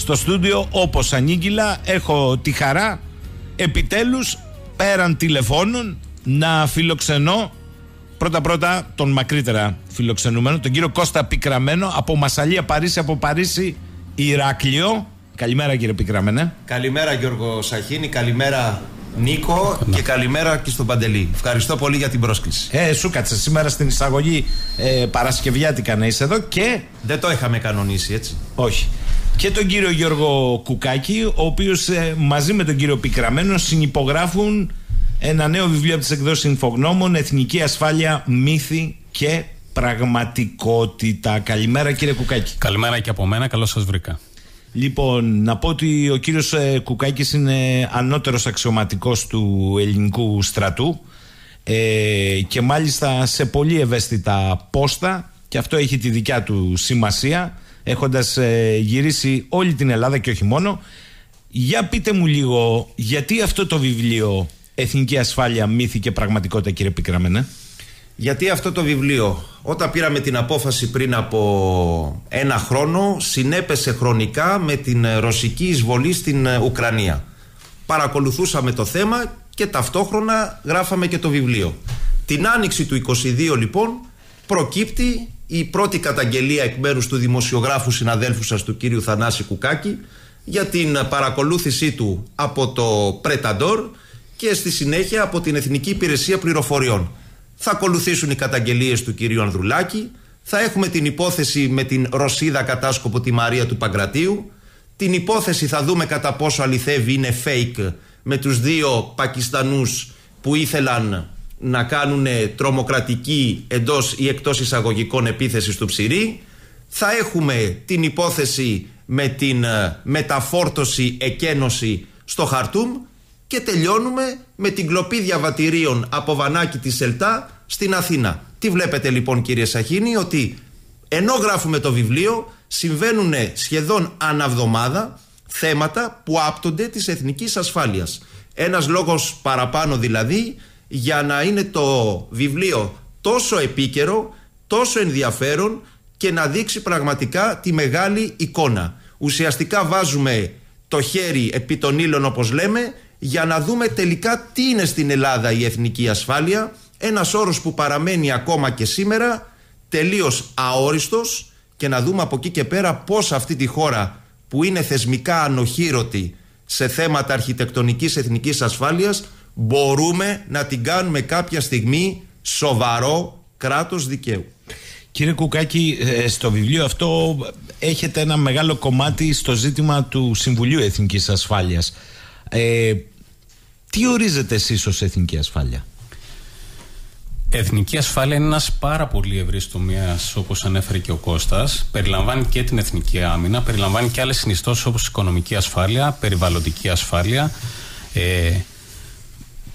στο στούντιο όπως ανήγγυλα έχω τη χαρά επιτέλους πέραν τηλεφώνων να φιλοξενώ πρώτα πρώτα τον μακρύτερα φιλοξενούμενο τον κύριο Κώστα Πικραμένο από Μασαλία Παρίσι από Παρίσι Ηράκλειο Καλημέρα κύριε Πικραμένε Καλημέρα Γιώργο Σαχίνη, καλημέρα Νίκο και καλημέρα και στον Παντελή. Ευχαριστώ πολύ για την πρόσκληση. Ε, σου σήμερα στην εισαγωγή ε, Παρασκευιάτικα να είσαι εδώ και. Δεν το είχαμε κανονίσει έτσι. Όχι και τον κύριο Γιώργο Κουκάκη, ο οποίος ε, μαζί με τον κύριο Πικραμένο συνυπογράφουν ένα νέο βιβλίο από τις εκδόσεις Ινφογνώμων Εθνική Ασφάλεια, Μύθη και Πραγματικότητα. Καλημέρα, κύριε Κουκάκη. Καλημέρα και από μένα. Καλώς σας βρήκα. Λοιπόν, να πω ότι ο κύριος ε, Κουκάκης είναι ανώτερος αξιωματικός του ελληνικού στρατού ε, και μάλιστα σε πολύ ευαίσθητα πόστα και αυτό έχει τη δικιά του σημασία έχοντας ε, γυρίσει όλη την Ελλάδα και όχι μόνο. Για πείτε μου λίγο, γιατί αυτό το βιβλίο «Εθνική ασφάλεια, μύθη και πραγματικότητα» κύριε Πικραμένα. Γιατί αυτό το βιβλίο, όταν πήραμε την απόφαση πριν από ένα χρόνο, συνέπεσε χρονικά με την ε, ρωσική εισβολή στην ε, Ουκρανία. Παρακολουθούσαμε το θέμα και ταυτόχρονα γράφαμε και το βιβλίο. Την άνοιξη του 22 λοιπόν προκύπτει η πρώτη καταγγελία εκ μέρους του δημοσιογράφου συναδέλφου σας του κύριου Θανάση Κουκάκη για την παρακολούθησή του από το Πρεταντόρ και στη συνέχεια από την Εθνική Υπηρεσία Πληροφοριών. Θα ακολουθήσουν οι καταγγελίες του κυρίου Ανδρουλάκη, θα έχουμε την υπόθεση με την Ρωσίδα κατάσκοπο τη Μαρία του Παγκρατίου, την υπόθεση θα δούμε κατά πόσο αληθεύει είναι fake με τους δύο Πακιστανούς που ήθελαν να κάνουν τρομοκρατική εντός ή εκτός εισαγωγικών επίθεση του ψηρή. Θα έχουμε την υπόθεση με την ε, μεταφόρτωση εκένωση στο Χαρτούμ και τελειώνουμε με την κλοπή διαβατηρίων από βανάκι της ΕΛΤΑ στην Αθήνα. Τι βλέπετε λοιπόν κύριε Σαχίνη ότι ενώ γράφουμε το βιβλίο συμβαίνουν σχεδόν αναβδομάδα θέματα που άπτονται της εθνικής ασφάλειας. Ένας λόγος παραπάνω δηλαδή για να είναι το βιβλίο τόσο επίκαιρο, τόσο ενδιαφέρον και να δείξει πραγματικά τη μεγάλη εικόνα. Ουσιαστικά βάζουμε το χέρι επί των ήλων όπως λέμε για να δούμε τελικά τι είναι στην Ελλάδα η εθνική ασφάλεια, ένας όρος που παραμένει ακόμα και σήμερα τελείως αόριστος και να δούμε από εκεί και πέρα πώς αυτή τη χώρα που είναι θεσμικά ανοχήρωτη σε θέματα αρχιτεκτονικής εθνικής ασφάλειας μπορούμε να την κάνουμε κάποια στιγμή σοβαρό κράτος δικαίου. Κύριε Κουκάκη, ε, στο βιβλίο αυτό έχετε ένα μεγάλο κομμάτι στο ζήτημα του Συμβουλίου Εθνικής Ασφάλειας. Ε, τι ορίζετε εσείς ως εθνική ασφάλεια? Εθνική ασφάλεια είναι ένας πάρα πολύ ευρύς τομέας, ...όπως ανέφερε και ο Κώστας. Περιλαμβάνει και την εθνική άμυνα, περιλαμβάνει και άλλες συνιστώσεις όπως οικονομική ασφάλεια, περιβαλλοντική ασφάλεια, ε,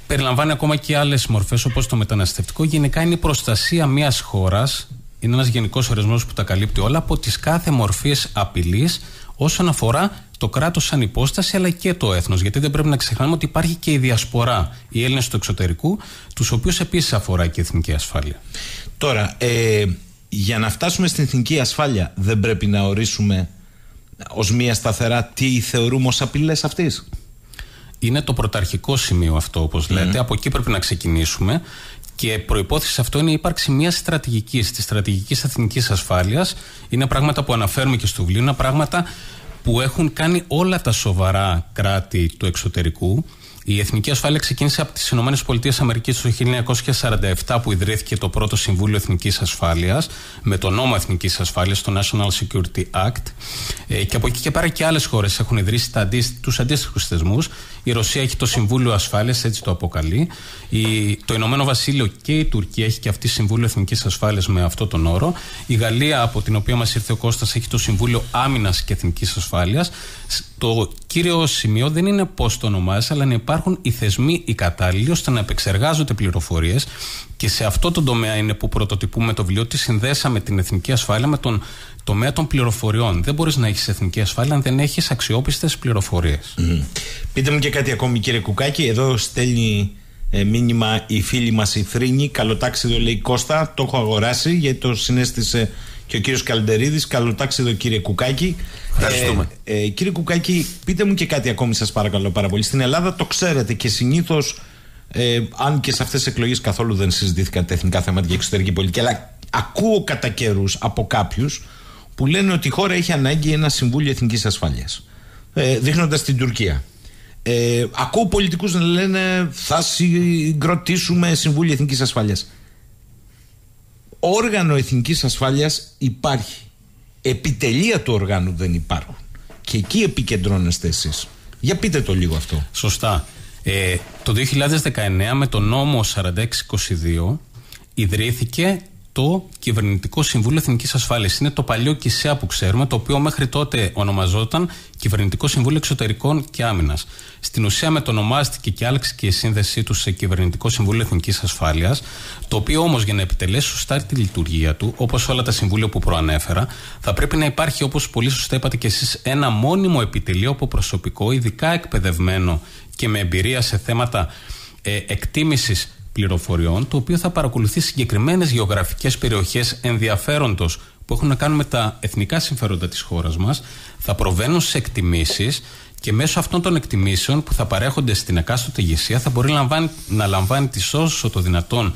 περιλαμβάνει ακόμα και άλλες μορφές όπως το μεταναστευτικό. Γενικά είναι η προστασία μιας χώρας, είναι ένας γενικός ορισμός που τα καλύπτει όλα, από τις κάθε μορφέ απειλής όσον αφορά το κράτος σαν υπόσταση αλλά και το έθνος. Γιατί δεν πρέπει να ξεχνάμε ότι υπάρχει και η διασπορά, οι Έλληνες του εξωτερικού, τους οποίους επίσης αφορά και η εθνική ασφάλεια. Τώρα, ε, για να φτάσουμε στην εθνική ασφάλεια, δεν πρέπει να ορίσουμε ως μια σταθερά τι θεωρούμε ως απειλές αυτής. Είναι το πρωταρχικό σημείο αυτό, όπως λέτε. Από εκεί πρέπει να ξεκινήσουμε. Και προπόθεση αυτό είναι η ύπαρξη μιας στρατηγικής, της στρατηγικής εθνικής ασφάλειας. Είναι πράγματα που αναφέρουμε και στο βιβλίο, είναι πράγματα που έχουν κάνει όλα τα σοβαρά κράτη του εξωτερικού η Εθνική Ασφάλεια ξεκίνησε από τις ΗΠΑ το 1947 που ιδρύθηκε το πρώτο Συμβούλιο Εθνικής Ασφάλειας με το νόμο Εθνικής Ασφάλειας, το National Security Act. Ε, και από εκεί και πέρα και άλλες χώρες έχουν ιδρύσει τους αντίστοιχους θεσμούς. Η Ρωσία έχει το Συμβούλιο Ασφάλειας, έτσι το αποκαλεί. Η, το Ηνωμένο Βασίλειο και η Τουρκία έχει και αυτή Συμβούλιο Εθνικής Ασφάλειας με αυτόν τον όρο. Η Γαλλία, από την οποία μας ήρθε ο Κώστας, έχει το Συμβούλιο Άμυνας και Εθνικής Ασφάλειας κύριο σημείο δεν είναι πώς το ονομάζεις, αλλά να υπάρχουν οι θεσμοί οι κατάλληλοι ώστε να επεξεργάζονται πληροφορίες. Και σε αυτό το τομέα είναι που πρωτοτυπούμε το βιβλίο, ότι συνδέσαμε την εθνική ασφάλεια με τον τομέα των πληροφοριών. Δεν μπορείς να έχεις εθνική ασφάλεια αν δεν έχεις αξιόπιστες πληροφορίες. Πείτε μου και κάτι ακόμη, κύριε Κουκάκη. Εδώ στέλνει ε, μήνυμα η φίλη μας η Θρήνη. Καλοτάξιδο λέει Κώστα. Το έχω αγοράσει γιατί το συνέστησε και ο κύριος Καλντερίδης. Καλό εδώ κύριε Κουκάκη. Ευχαριστούμε. Ε, ε, κύριε Κουκάκη, πείτε μου και κάτι ακόμη, σας παρακαλώ πάρα πολύ. Στην Ελλάδα το ξέρετε και συνήθως, ε, αν και σε αυτές τις εκλογές καθόλου δεν συζητήθηκαν τα εθνικά θέματα και εξωτερική πολιτική, αλλά ακούω κατά καιρούς από κάποιους που λένε ότι η χώρα έχει ανάγκη ένα Συμβούλιο Εθνικής Ασφάλειας. Ε, Δείχνοντας την Τουρκία. Ε, ακούω πολιτικούς να λένε θα συγκροτήσουμε Συμβούλιο Εθνικής Ασφάλειας. Όργανο εθνικής ασφάλειας υπάρχει. Επιτελεία του οργάνου δεν υπάρχουν. Και εκεί επικεντρώνεστε εσείς. Για πείτε το λίγο αυτό. Σωστά. Ε, το 2019 με το νόμο 4622 ιδρύθηκε το Κυβερνητικό Συμβούλιο Εθνικής Ασφάλειας. Είναι το παλιό ΚΙΣΕΑ που ξέρουμε, το οποίο μέχρι τότε ονομαζόταν Κυβερνητικό Συμβούλιο Εξωτερικών και Άμυνας. Στην ουσία μετονομάστηκε και άλλαξε και η σύνδεσή του σε Κυβερνητικό Συμβούλιο Εθνικής Ασφάλειας, το οποίο όμως για να επιτελέσει σωστά τη λειτουργία του, όπως όλα τα συμβούλια που προανέφερα, θα πρέπει να υπάρχει, όπως πολύ σωστά είπατε κι εσείς, ένα μόνιμο επιτελείο από προσωπικό, ειδικά εκπαιδευμένο και με εμπειρία σε θέματα ε, εκτίμησης πληροφοριών, το οποίο θα παρακολουθεί συγκεκριμένες γεωγραφικές περιοχές ενδιαφέροντος που έχουν να κάνουν με τα εθνικά συμφέροντα της χώρας μας, θα προβαίνουν σε εκτιμήσεις και μέσω αυτών των εκτιμήσεων που θα παρέχονται στην εκάστοτε ηγεσία θα μπορεί να λαμβάνει, να λαμβάνει τις όσο το δυνατόν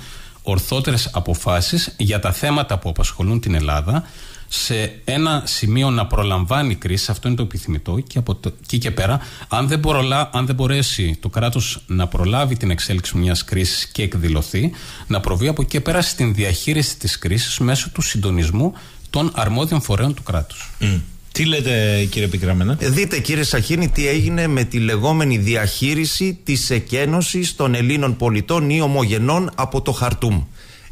ορθότερες αποφάσεις για τα θέματα που απασχολούν την Ελλάδα σε ένα σημείο να προλαμβάνει κρίση, αυτό είναι το επιθυμητό και από εκεί και πέρα, αν δεν, αν δεν μπορέσει το κράτος να προλάβει την εξέλιξη μιας κρίσης και εκδηλωθεί, να προβεί από εκεί και πέρα στην διαχείριση της κρίσης μέσω του συντονισμού των αρμόδιων φορέων του κράτους. Τι λέτε κύριε Πικραμένα. Δείτε κύριε Σαχίνη τι έγινε με τη λεγόμενη διαχείριση της εκένωσης των Ελλήνων πολιτών ή ομογενών από το Χαρτούμ.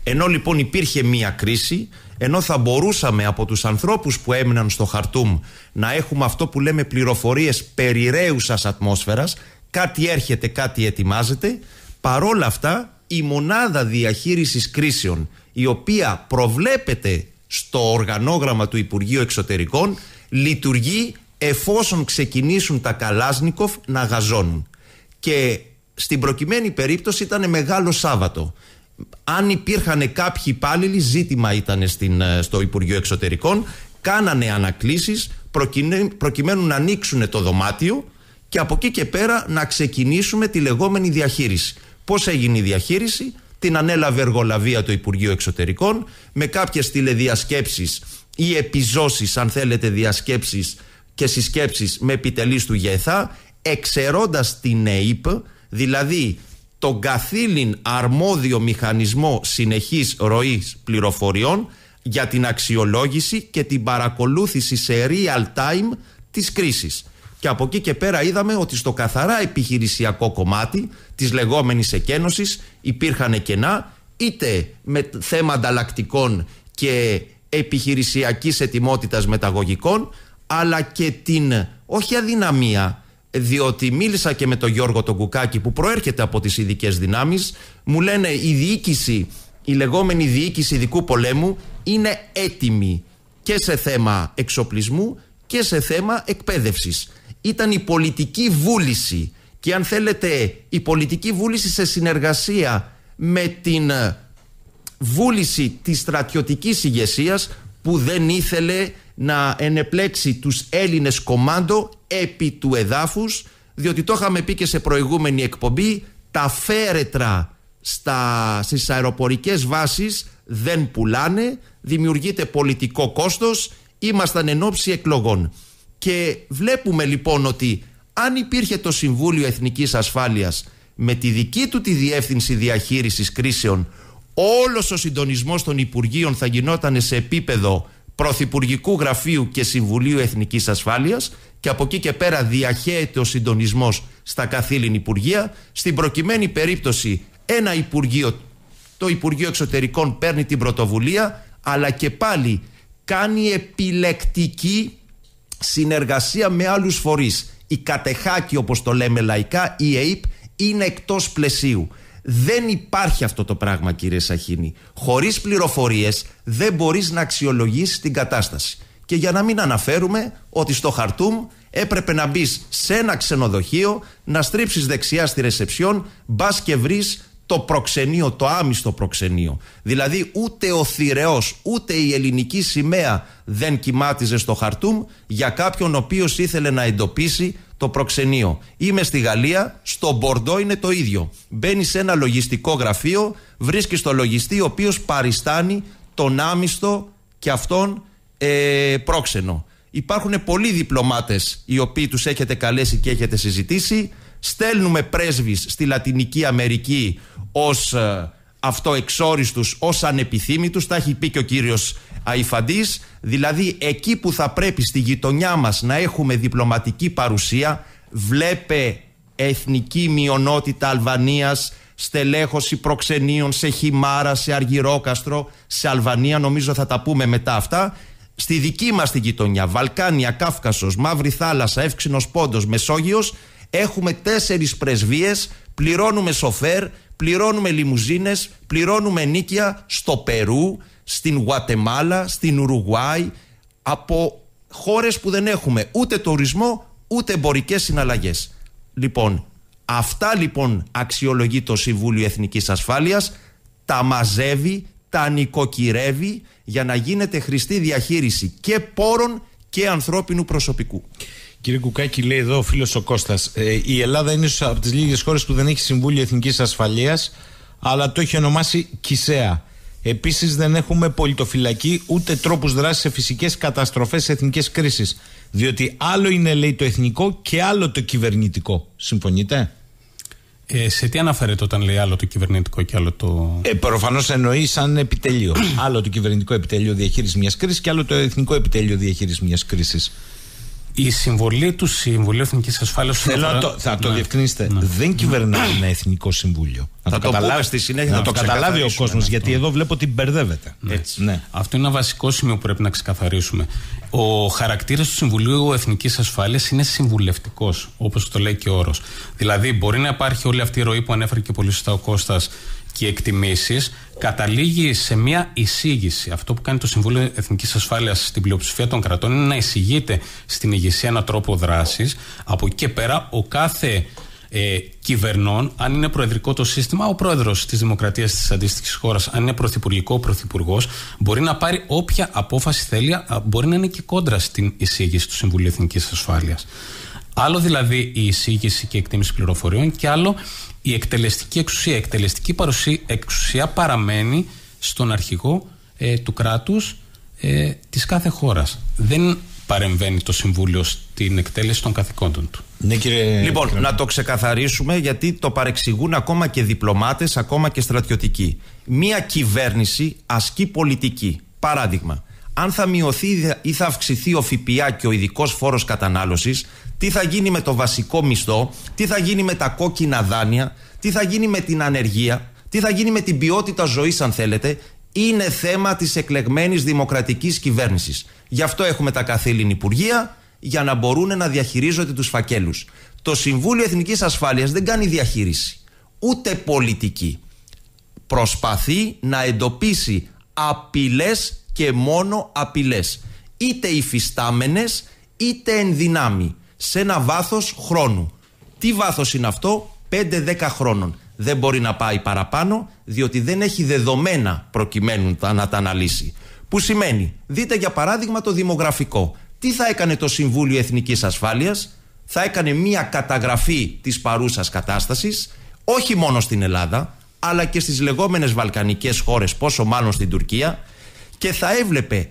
Ενώ λοιπόν υπήρχε μία κρίση, ενώ θα μπορούσαμε από τους ανθρώπους που έμειναν στο Χαρτούμ να έχουμε αυτό που λέμε πληροφορίες περιραίουσας ατμόσφαιρας, κάτι έρχεται, κάτι ετοιμάζεται, παρόλα αυτά η μονάδα διαχείρισης κρίσεων η οποία προβλέπεται στο οργανόγραμμα του Υπουργείου Εξωτερικών λειτουργεί εφόσον ξεκινήσουν τα Καλάσνικοφ να γαζώνουν. Και στην προκειμένη περίπτωση ήταν μεγάλο Σάββατο. Αν υπήρχαν κάποιοι υπάλληλοι, ζήτημα ήταν στην, ε, στο Υπουργείο Εξωτερικών, κάνανε ανακλήσεις προκειμένου να ανοίξουν το δωμάτιο και από εκεί και πέρα να ξεκινήσουμε τη λεγόμενη διαχείριση. Πώς έγινε η διαχείριση, την ανέλαβε εργολαβία το Υπουργείο Εξωτερικών με κάποιες τηλεδιασκέψεις ή επιζώσεις αν θέλετε διασκέψεις και συσκέψεις με επιτελείς του ΓΕΘΑ εξαιρώντας την ΕΙΠ δηλαδή τον καθήλυν αρμόδιο μηχανισμό συνεχής ροής πληροφοριών για την αξιολόγηση και την παρακολούθηση σε real time της κρίσης. Και από εκεί και πέρα είδαμε ότι στο καθαρά επιχειρησιακό κομμάτι της λεγόμενης εκένωσης υπήρχαν κενά είτε με θέμα ανταλλακτικών και επιχειρησιακής ετοιμότητας μεταγωγικών αλλά και την όχι αδυναμία διότι μίλησα και με τον Γιώργο τον Κουκάκη που προέρχεται από τις ειδικές δυνάμεις μου λένε η διοίκηση, η λεγόμενη διοίκηση ειδικού πολέμου είναι έτοιμη και σε θέμα εξοπλισμού και σε θέμα εκπαίδευσης. Ήταν η πολιτική βούληση και αν θέλετε η πολιτική βούληση σε συνεργασία με την βούληση της στρατιωτικής ηγεσίας που δεν ήθελε να ενεπλέξει τους Έλληνες κομάντο επί του εδάφους διότι το είχαμε πει και σε προηγούμενη εκπομπή τα φέρετρα στα, στις αεροπορικές βάσεις δεν πουλάνε δημιουργείται πολιτικό κόστος ήμασταν εν ώψη εκλογών και βλέπουμε λοιπόν ότι αν υπήρχε το Συμβούλιο Εθνικής Ασφάλειας με τη δική του τη διεύθυνση διαχείρισης κρίσεων όλος ο συντονισμός των Υπουργείων θα γινόταν σε επίπεδο Πρωθυπουργικού Γραφείου και Συμβουλίου Εθνικής Ασφάλειας και από εκεί και πέρα διαχέεται ο συντονισμός στα καθήλυν Υπουργεία. Στην προκειμένη περίπτωση ένα Υπουργείο, το Υπουργείο Εξωτερικών παίρνει την πρωτοβουλία αλλά και πάλι κάνει επιλεκτική συνεργασία με άλλους φορείς. Η κατεχάκη όπως το λέμε λαϊκά, η ΕΕΠ, είναι εκτός πλαισίου. Δεν υπάρχει αυτό το πράγμα, κύριε Σαχίνη. Χωρίς πληροφορίες δεν μπορείς να αξιολογήσεις την κατάσταση. Και για να μην αναφέρουμε ότι στο Χαρτούμ έπρεπε να μπεις σε ένα ξενοδοχείο, να στρίψεις δεξιά στη ρεσεψιόν, μπας και βρεις το προξενείο, το άμυστο προξενείο. Δηλαδή ούτε ο θηρεός, ούτε η ελληνική σημαία δεν κοιμάτιζε στο χαρτούμ για κάποιον ο οποίος ήθελε να εντοπίσει το προξενείο. Είμαι στη Γαλλία, στο Μπορντό είναι το ίδιο. Μπαίνει σε ένα λογιστικό γραφείο, βρίσκεις το λογιστή, ο οποίος παριστάνει τον άμυστο και αυτόν ε, πρόξενο. Υπάρχουν πολλοί διπλωμάτες οι οποίοι τους έχετε καλέσει και έχετε συζητήσει. Στέλνουμε πρέσβεις στη Λατινική Αμερική ως. Ε, αυτό ως ανεπιθύμητους. Τα έχει πει και ο κύριος αϊφαντή, δηλαδή εκεί που θα πρέπει στη γειτονιά μας να έχουμε διπλωματική παρουσία, βλέπε εθνική μειονότητα Αλβανίας, στελέχωση προξενείων σε Χιμάρα, σε Αργυρόκαστρο, σε Αλβανία, νομίζω θα τα πούμε μετά αυτά, στη δική μας τη γειτονιά, Βαλκάνια, Κάφκασος, Μαύρη Θάλασσα, Εύξηνος Πόντος, Μεσόγειος, έχουμε τέσσερις πρεσβείες, πληρώνουμε σοφέρ, πληρώνουμε λιμουζίνες, πληρώνουμε νίκια στο Περού, στην Γουατεμάλα, στην Ουρουγουάη, από χώρες που δεν έχουμε ούτε τουρισμό, ούτε εμπορικές συναλλαγές. Λοιπόν, αυτά λοιπόν αξιολογεί το Συμβούλιο Εθνικής Ασφάλειας, τα μαζεύει, τα νοικοκυρεύει για να γίνεται χρηστή διαχείριση και πόρων και ανθρώπινου προσωπικού. Κύριε Κουκάκη, λέει εδώ ο φίλος ο Κώστας, ε, η Ελλάδα είναι από τις λίγες χώρες που δεν έχει Συμβούλιο Εθνικής Ασφαλείας, αλλά το έχει ονομάσει Κισέα. Επίσης, δεν έχουμε πολιτοφυλακή ούτε τρόπους δράσης σε φυσικές καταστροφές, σε εθνικές κρίσεις. Διότι άλλο είναι, λέει, το εθνικό και άλλο το κυβερνητικό. Συμφωνείτε. Ε, σε τι αναφέρεται όταν λέει άλλο το κυβερνητικό και άλλο το. Ε, Προφανώς εννοεί σαν επιτελείο. άλλο το κυβερνητικό επιτελείο διαχείρισης μιας κρίσης και άλλο το εθνικό επιτελείο διαχείρισης μιας κρίσης η συμβολή του, Συμβουλίου Εθνικής Ασφάλειας. Θέλω να το, θα ναι. διευκρινίσετε. Ναι. Δεν κυβερνάει ναι. ένα εθνικό συμβούλιο. Να θα το, καταλάβει Να, το καταλάβει ο κόσμο, γιατί εδώ βλέπω ότι μπερδεύεται. Ναι. Έτσι. Ναι. Αυτό είναι ένα βασικό σημείο που πρέπει να ξεκαθαρίσουμε. Ο χαρακτήρας του Συμβουλίου Εθνικής Ασφάλειας είναι συμβουλευτικός, όπως το λέει και ο όρος. Δηλαδή, μπορεί να υπάρχει όλη αυτή η ροή που ανέφερε και πολύ σωστά ο Κώστας και εκτιμήσεις, καταλήγει σε μια εισήγηση. Αυτό που κάνει το Συμβούλιο Εθνικής Ασφάλειας στην πλειοψηφία των κρατών είναι να εισηγείται στην ηγεσία ένα τρόπο δράσης. Από εκεί και πέρα, ο κάθε ε, κυβερνών, αν είναι προεδρικό το σύστημα, ο πρόεδρος της δημοκρατίας της αντίστοιχης χώρας, αν είναι πρωθυπουργικό ο πρωθυπουργός, μπορεί να πάρει όποια απόφαση θέλει, μπορεί να είναι και κόντρα στην εισήγηση του Συμβουλίου Εθνικής Ασφάλειας. Άλλο δηλαδή η εισήγηση και η εκτίμηση πληροφοριών και άλλο η εκτελεστική εξουσία. Η εκτελεστική εξουσία παραμένει στον αρχηγό ε, του κράτους ε, της κάθε χώρας. Δεν παρεμβαίνει το Συμβούλιο στην εκτέλεση των καθηκόντων του. Ναι, λοιπόν, να το ξεκαθαρίσουμε γιατί το παρεξηγούν ακόμα και διπλωμάτες, ακόμα και στρατιωτικοί. Μία κυβέρνηση ασκεί πολιτική. Παράδειγμα, αν θα μειωθεί ή θα αυξηθεί ο ΦΠΑ και ο ειδικός φόρος κατανάλωσης, τι θα γίνει με το βασικό μισθό, τι θα γίνει με τα κόκκινα δάνεια, τι θα γίνει με την ανεργία, τι θα γίνει με την ποιότητα ζωής, αν θέλετε, είναι θέμα της εκλεγμένης δημοκρατικής κυβέρνησης. Γι' αυτό έχουμε τα καθήλυνα υπουργεία, για να μπορούν να διαχειρίζονται τους φακέλους. Το Συμβούλιο Εθνικής Ασφάλειας δεν κάνει διαχείριση, ούτε πολιτική. Προσπαθεί να εντοπίσει απειλές και μόνο απειλές. Είτε υφιστάμενες, είτε εν Σε ένα βάθος χρόνου. Τι βάθος είναι αυτό, 5-10 χρόνων. Δεν μπορεί να πάει παραπάνω, διότι δεν έχει δεδομένα προκειμένου να τα αναλύσει. Που σημαίνει, δείτε για παράδειγμα το δημογραφικό. Τι θα έκανε το Συμβούλιο Εθνικής Ασφάλειας, θα έκανε μία καταγραφή της παρούσας κατάστασης, όχι μόνο στην Ελλάδα, αλλά και στις λεγόμενες βαλκανικές χώρες, πόσο μάλλον στην Τουρκία, και θα έβλεπε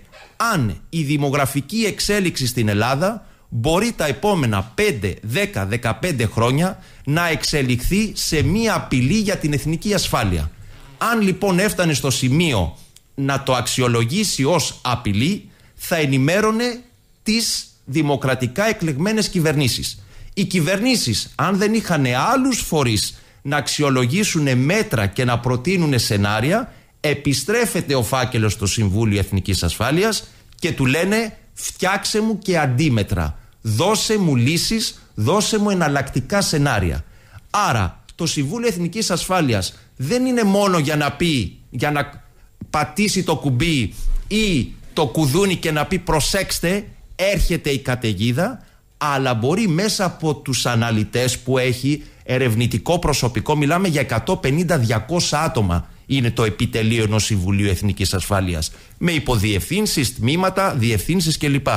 αν η δημογραφική εξέλιξη στην Ελλάδα μπορεί τα επόμενα 5, 10, 15 χρόνια να εξελιχθεί σε μία απειλή για την εθνική ασφάλεια. Αν λοιπόν έφτανε στο σημείο να το αξιολογήσει ως απειλή, θα ενημέρωνε τις δημοκρατικά εκλεγμένες κυβερνήσεις. Οι κυβερνήσεις, αν δεν είχαν άλλους φορείς να αξιολογήσουν μέτρα και να προτείνουν σενάρια, επιστρέφεται ο φάκελος στο Συμβούλιο Εθνικής Ασφάλειας και του λένε φτιάξε μου και αντίμετρα, δώσε μου λύσεις, δώσε μου εναλλακτικά σενάρια. Άρα το Συμβούλιο Εθνικής Ασφάλειας δεν είναι μόνο για να πει, για να πατήσει το κουμπί ή το κουδούνι και να πει προσέξτε έρχεται η καταιγίδα αλλά μπορεί μέσα από τους αναλυτές που έχει ερευνητικό προσωπικό μιλάμε για 150-200 άτομα είναι το επιτελείο ενός Συμβουλίου Εθνικής Ασφάλειας. Με υποδιευθύνσεις, τμήματα, διευθύνσεις κλπ.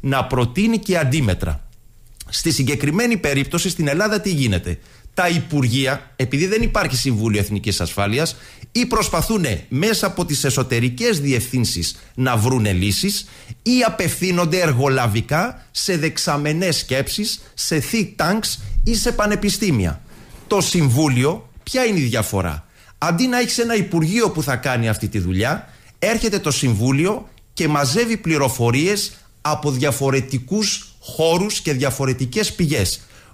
Να προτείνει και αντίμετρα. Στη συγκεκριμένη περίπτωση στην Ελλάδα τι γίνεται. Τα Υπουργεία, επειδή δεν υπάρχει Συμβούλιο Εθνικής Ασφάλειας, ή προσπαθούν μέσα από τις εσωτερικές διευθύνσεις να βρουν λύσεις, ή απευθύνονται εργολαβικά σε δεξαμενές σκέψεις, σε think tanks ή σε πανεπιστήμια. Το Συμβούλιο, ποια είναι η διαφορά Αντί να έχεις ένα Υπουργείο που θα κάνει αυτή τη δουλειά, έρχεται το Συμβούλιο και μαζεύει πληροφορίες από διαφορετικούς χώρους και διαφορετικές πηγές.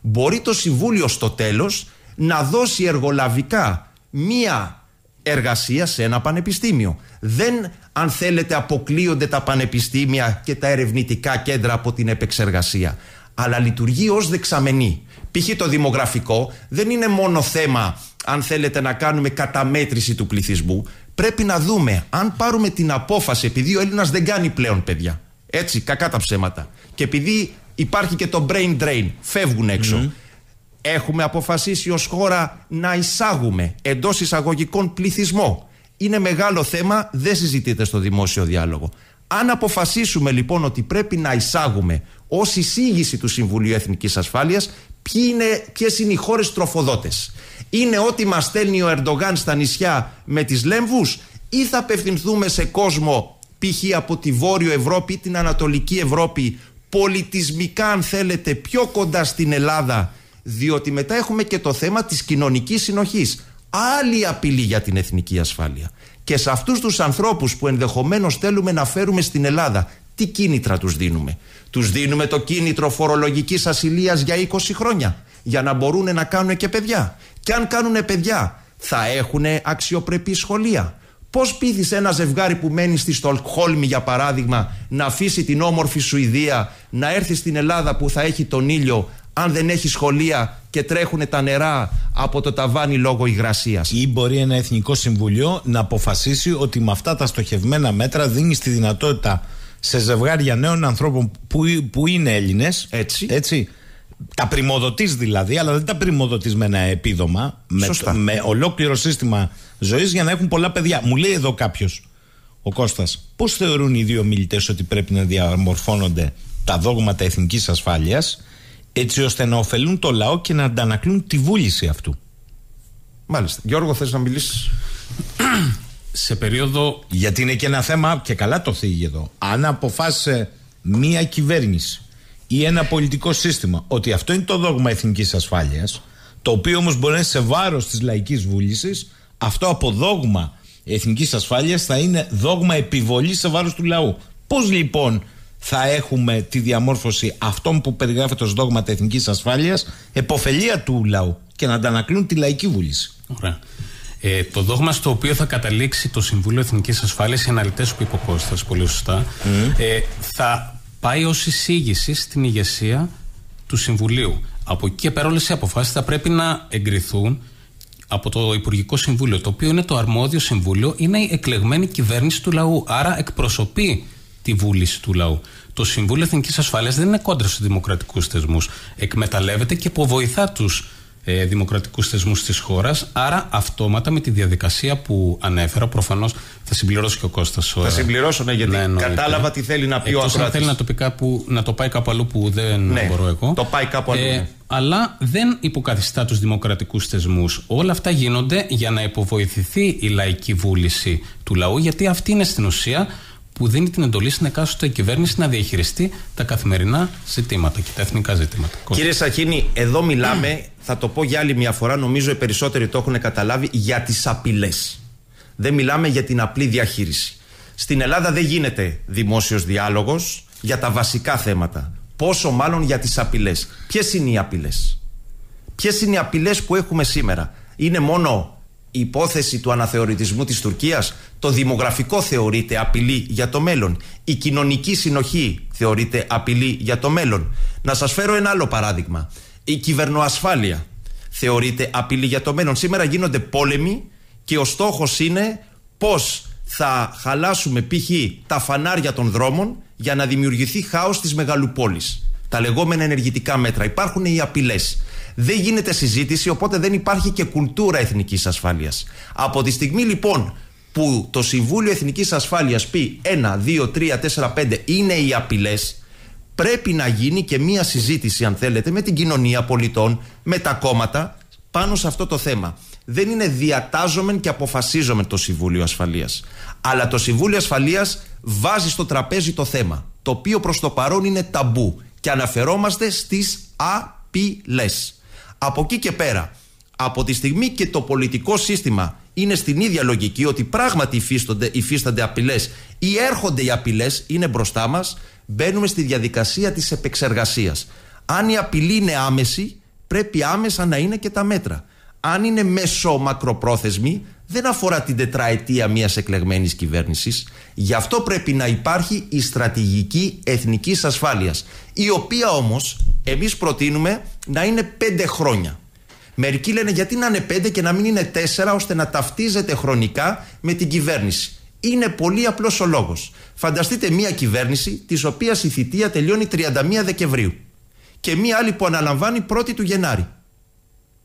Μπορεί το Συμβούλιο στο τέλος να δώσει εργολαβικά μία εργασία σε ένα πανεπιστήμιο. Δεν, αν θέλετε, αποκλείονται τα πανεπιστήμια και τα ερευνητικά κέντρα από την επεξεργασία. Αλλά λειτουργεί ως δεξαμενή. Π.χ. το δημογραφικό δεν είναι μόνο θέμα αν θέλετε να κάνουμε καταμέτρηση του πληθυσμού, πρέπει να δούμε αν πάρουμε την απόφαση, επειδή ο Έλληνας δεν κάνει πλέον παιδιά. Έτσι, κακά τα ψέματα. Και επειδή υπάρχει και το brain drain, φεύγουν έξω. Έχουμε αποφασίσει ως χώρα να εισάγουμε εντός εισαγωγικών πληθυσμό. Είναι μεγάλο θέμα, δεν συζητείται στο δημόσιο διάλογο. Αν αποφασίσουμε λοιπόν ότι πρέπει να εισάγουμε ως εισήγηση του Συμβουλίου Εθνικής Ασφάλειας ποιες είναι οι χώρες τροφοδότες είναι ό,τι μας στέλνει ο Ερντογάν στα νησιά με τις Λέμβους ή θα απευθυνθούμε σε κόσμο π.χ. από τη Βόρειο Ευρώπη ή την Ανατολική Ευρώπη πολιτισμικά αν θέλετε πιο κοντά στην Ελλάδα διότι μετά έχουμε και το θέμα της κοινωνικής συνοχής άλλη απειλή για την εθνική ασφάλεια και σε αυτούς τους ανθρώπους που ενδεχομένως θέλουμε να φέρουμε στην Ελλάδα τι κίνητρα τους δίνουμε τους δίνουμε το κίνητρο φορολογικής ασυλίας για 20 χρόνια για να μπορούν να κάνουν και παιδιά και αν κάνουν παιδιά, θα έχουν αξιοπρεπή σχολεία. Πώς πείθεις ένα ζευγάρι που μένει στη Στολκχόλμη, για παράδειγμα, να αφήσει την όμορφη Σουηδία, να έρθει στην Ελλάδα που θα έχει τον ήλιο, αν δεν έχει σχολεία και τρέχουν τα νερά από το ταβάνι λόγω υγρασίας. Ή μπορεί ένα εθνικό συμβουλίο να αποφασίσει ότι με αυτά τα στοχευμένα μέτρα δίνεις τη δυνατότητα σε ζευγάρια νέων ανθρώπων που, που είναι Έλληνες. Έτσι. έτσι τα πρημοδοτείς δηλαδή, αλλά δεν τα πρημοδοτείς με ένα επίδομα, με, με ολόκληρο σύστημα ζωής για να έχουν πολλά παιδιά. Μου λέει εδώ κάποιος, ο Κώστας, πώς θεωρούν οι δύο μιλητέ ότι πρέπει να διαμορφώνονται τα δόγματα εθνικής ασφάλειας, έτσι ώστε να ωφελούν το λαό και να αντανακλούν τη βούληση αυτού. Μάλιστα. Γιώργο, θες να μιλήσεις. Σε περίοδο. Γιατί είναι και ένα θέμα, και καλά το θίγει εδώ. Αν αποφάσισε μία κυβέρνηση ή ένα πολιτικό σύστημα. Ότι αυτό είναι το δόγμα εθνικής ασφάλειας, το οποίο όμως μπορεί να είναι σε βάρος της λαϊκής βούλησης, αυτό από δόγμα εθνικής ασφάλειας θα είναι δόγμα επιβολής σε βάρος του λαού. Πώς λοιπόν θα έχουμε τη διαμόρφωση αυτών που περιγράφεται ως δόγματα εθνικής ασφάλειας, εποφελία του λαού και να αντανακλούν τη λαϊκή βούληση. Ωραία. Ε, το δόγμα στο οποίο θα καταλήξει το Συμβούλιο Εθνικής Ασφάλειας, οι αναλυτές που Πικοκώστα, πολύ σωστά, ε, θα πάει ως εισήγηση στην ηγεσία του Συμβουλίου. Από εκεί και πέρα όλες οι αποφάσεις θα πρέπει να εγκριθούν από το Υπουργικό Συμβούλιο, το οποίο είναι το αρμόδιο συμβούλιο, είναι η εκλεγμένη κυβέρνηση του λαού. Άρα εκπροσωπεί τη βούληση του λαού. Το Συμβούλιο Εθνικής Ασφάλειας δεν είναι κόντρα στους δημοκρατικούς θεσμούς. Εκμεταλλεύεται και υποβοηθά τους ε, δημοκρατικούς θεσμούς της χώρας. Άρα αυτόματα με τη διαδικασία που ανέφερα, προφανώς θα συμπληρώσω και ο Κώστας. Ε, θα συμπληρώσω, ναι, γιατί ναι, κατάλαβα τι θέλει να πει ο Ακροατής. θέλει να το, πει κάπου, να το πάει κάπου αλλού που δεν ναι, μπορώ εγώ. το πάει κάπου αλλού. Ε, ναι. αλλά δεν υποκαθιστά τους δημοκρατικούς θεσμούς. Όλα αυτά γίνονται για να υποβοηθηθεί η λαϊκή βούληση του λαού, γιατί αυτή είναι στην ουσία που δίνει την εντολή στην εκάστοτε κυβέρνηση να διαχειριστεί τα καθημερινά ζητήματα και τα εθνικά ζητήματα. Κύριε Σαχίνη, εδώ μιλάμε, θα το πω για άλλη μια φορά, νομίζω οι περισσότεροι το έχουν καταλάβει, για τις απειλές. Δεν μιλάμε για την απλή διαχείριση. Στην Ελλάδα δεν γίνεται δημόσιος διάλογος για τα βασικά θέματα. Πόσο μάλλον για τις απειλές. Ποιες είναι οι απειλές. Ποιες είναι οι απειλές που έχουμε σήμερα. Είναι μόνο η υπόθεση του αναθεωρητισμού της Τουρκίας, το δημογραφικό θεωρείται απειλή για το μέλλον, η κοινωνική συνοχή θεωρείται απειλή για το μέλλον. Να σας φέρω ένα άλλο παράδειγμα. Η κυβερνοασφάλεια θεωρείται απειλή για το μέλλον. Σήμερα γίνονται πόλεμοι και ο στόχος είναι πώς θα χαλάσουμε π.χ. τα φανάρια των δρόμων για να δημιουργηθεί χάος στις μεγαλοπόλεις. Τα λεγόμενα ενεργητικά μέτρα. Υπάρχουν οι απειλές. Δεν γίνεται συζήτηση, οπότε δεν υπάρχει και κουλτούρα εθνικής ασφάλειας. Από τη στιγμή λοιπόν που το Συμβούλιο Εθνικής Ασφάλειας πει 1, 2, 3, 4, 5 είναι οι απειλές, πρέπει να γίνει και μία συζήτηση, αν θέλετε, με την κοινωνία πολιτών, με τα κόμματα πάνω σε αυτό το θέμα. Δεν είναι διατάζομεν και αποφασίζομεν το Συμβούλιο Ασφαλείας. Αλλά το Συμβούλιο Ασφαλείας βάζει στο τραπέζι το θέμα, το οποίο προς το παρόν είναι ταμπού και αναφερόμαστε στις απειλές. Από εκεί και πέρα, από τη στιγμή και το πολιτικό σύστημα είναι στην ίδια λογική ότι πράγματι υφίστανται, υφίστανται απειλές ή έρχονται οι απειλές, είναι μπροστά μας, μπαίνουμε στη διαδικασία της επεξεργασίας. Αν η απειλή είναι άμεση, πρέπει άμεσα να είναι και τα μέτρα. Αν είναι μέσο μακροπρόθεσμη, δεν αφορά την τετραετία μιας εκλεγμένης κυβέρνησης. Γι' αυτό πρέπει να υπάρχει η στρατηγική εθνικής ασφάλειας, η οποία όμως εμείς προτείνουμε να είναι πέντε χρόνια. Μερικοί λένε γιατί να είναι πέντε και να μην είναι τέσσερα, ώστε να ταυτίζεται χρονικά με την κυβέρνηση. Είναι πολύ απλός ο λόγος. Φανταστείτε μια κυβέρνηση της οποίας η θητεία τελειώνει 31 Δεκεμβρίου και μια άλλη που αναλαμβάνει 1η του Γενάρη.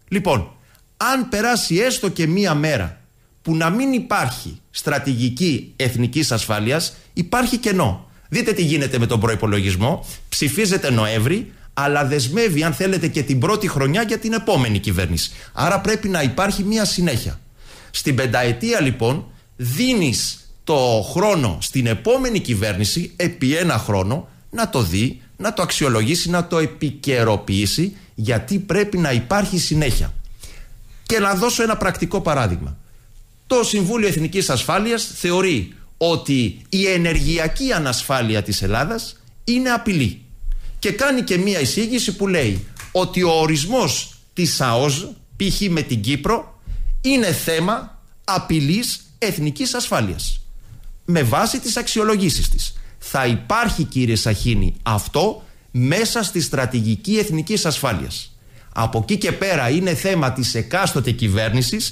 Λοιπόν, αν περάσει έστω και μία μέρα που να μην υπάρχει στρατηγική εθνικής ασφάλειας, υπάρχει κενό. Δείτε τι γίνεται με τον προπολογισμό. Ψηφίζεται Νοέμβρη, αλλά δεσμεύει, αν θέλετε, και την πρώτη χρονιά για την επόμενη κυβέρνηση. Άρα πρέπει να υπάρχει μια συνέχεια. Στην πενταετία, λοιπόν, δίνεις το χρόνο στην επόμενη κυβέρνηση, επί ένα χρόνο, να το δει, να το αξιολογήσει, να το επικαιροποιήσει, γιατί πρέπει να υπάρχει συνέχεια. Και να δώσω ένα πρακτικό παράδειγμα. Το Συμβούλιο Εθνικής Ασφάλειας θεωρεί ότι η ενεργειακή ανασφάλεια της Ελλάδας είναι απειλή. Και κάνει και μία εισήγηση που λέει ότι ο ορισμός της ΑΟΣ, π.χ. με την Κύπρο, είναι θέμα απειλής εθνικής ασφάλειας. Με βάση τις αξιολογήσεις της. Θα υπάρχει κύριε Σαχίνη αυτό μέσα στη στρατηγική εθνικής ασφάλειας. Από εκεί και πέρα είναι θέμα της εκάστοτε κυβέρνησης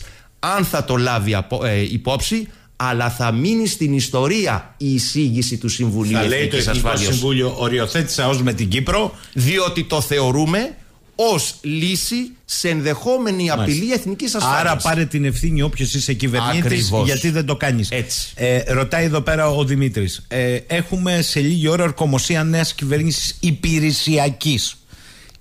αν θα το λάβει ε, υπόψη, αλλά θα μείνει στην ιστορία η εισήγηση του Συμβουλίου Εθνικής Ασφάλειας. Θα λέει το Εθνικό Συμβούλιο οριοθέτησα ως με την Κύπρο. Διότι το θεωρούμε ως λύση σε ενδεχόμενη απειλή εθνικής εθνικής ασφάλειας. Άρα πάρε την ευθύνη όποιος είσαι κυβερνήτης γιατί δεν το κάνεις. Ε, ρωτάει εδώ πέρα ο Δημήτρης. Ε, έχουμε σε λίγη ώρα ορκομοσία νέας κυβέρνησης υπηρεσιακής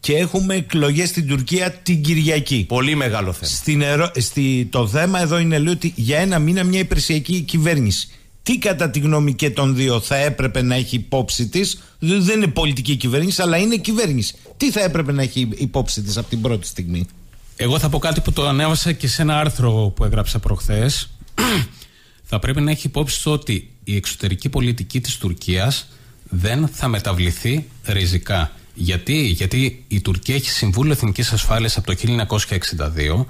και έχουμε εκλογές στην Τουρκία την Κυριακή. Πολύ μεγάλο θέμα. στη... Το θέμα εδώ είναι λέει ότι για ένα μήνα μια υπηρεσιακή κυβέρνηση. Τι κατά τη γνώμη και των δύο θα έπρεπε να έχει υπόψη της, δεν είναι πολιτική κυβέρνηση, αλλά είναι κυβέρνηση. Τι θα έπρεπε να έχει υπόψη της από την πρώτη στιγμή. Εγώ θα πω κάτι που το ανέβασα και σε ένα άρθρο που έγραψα προχθές. θα πρέπει να έχει υπόψη ότι η εξωτερική πολιτική της Τουρκίας δεν θα μεταβληθεί ριζικά. Γιατί, γιατί η Τουρκία έχει Συμβούλιο Εθνικής Ασφάλειας από το 1962.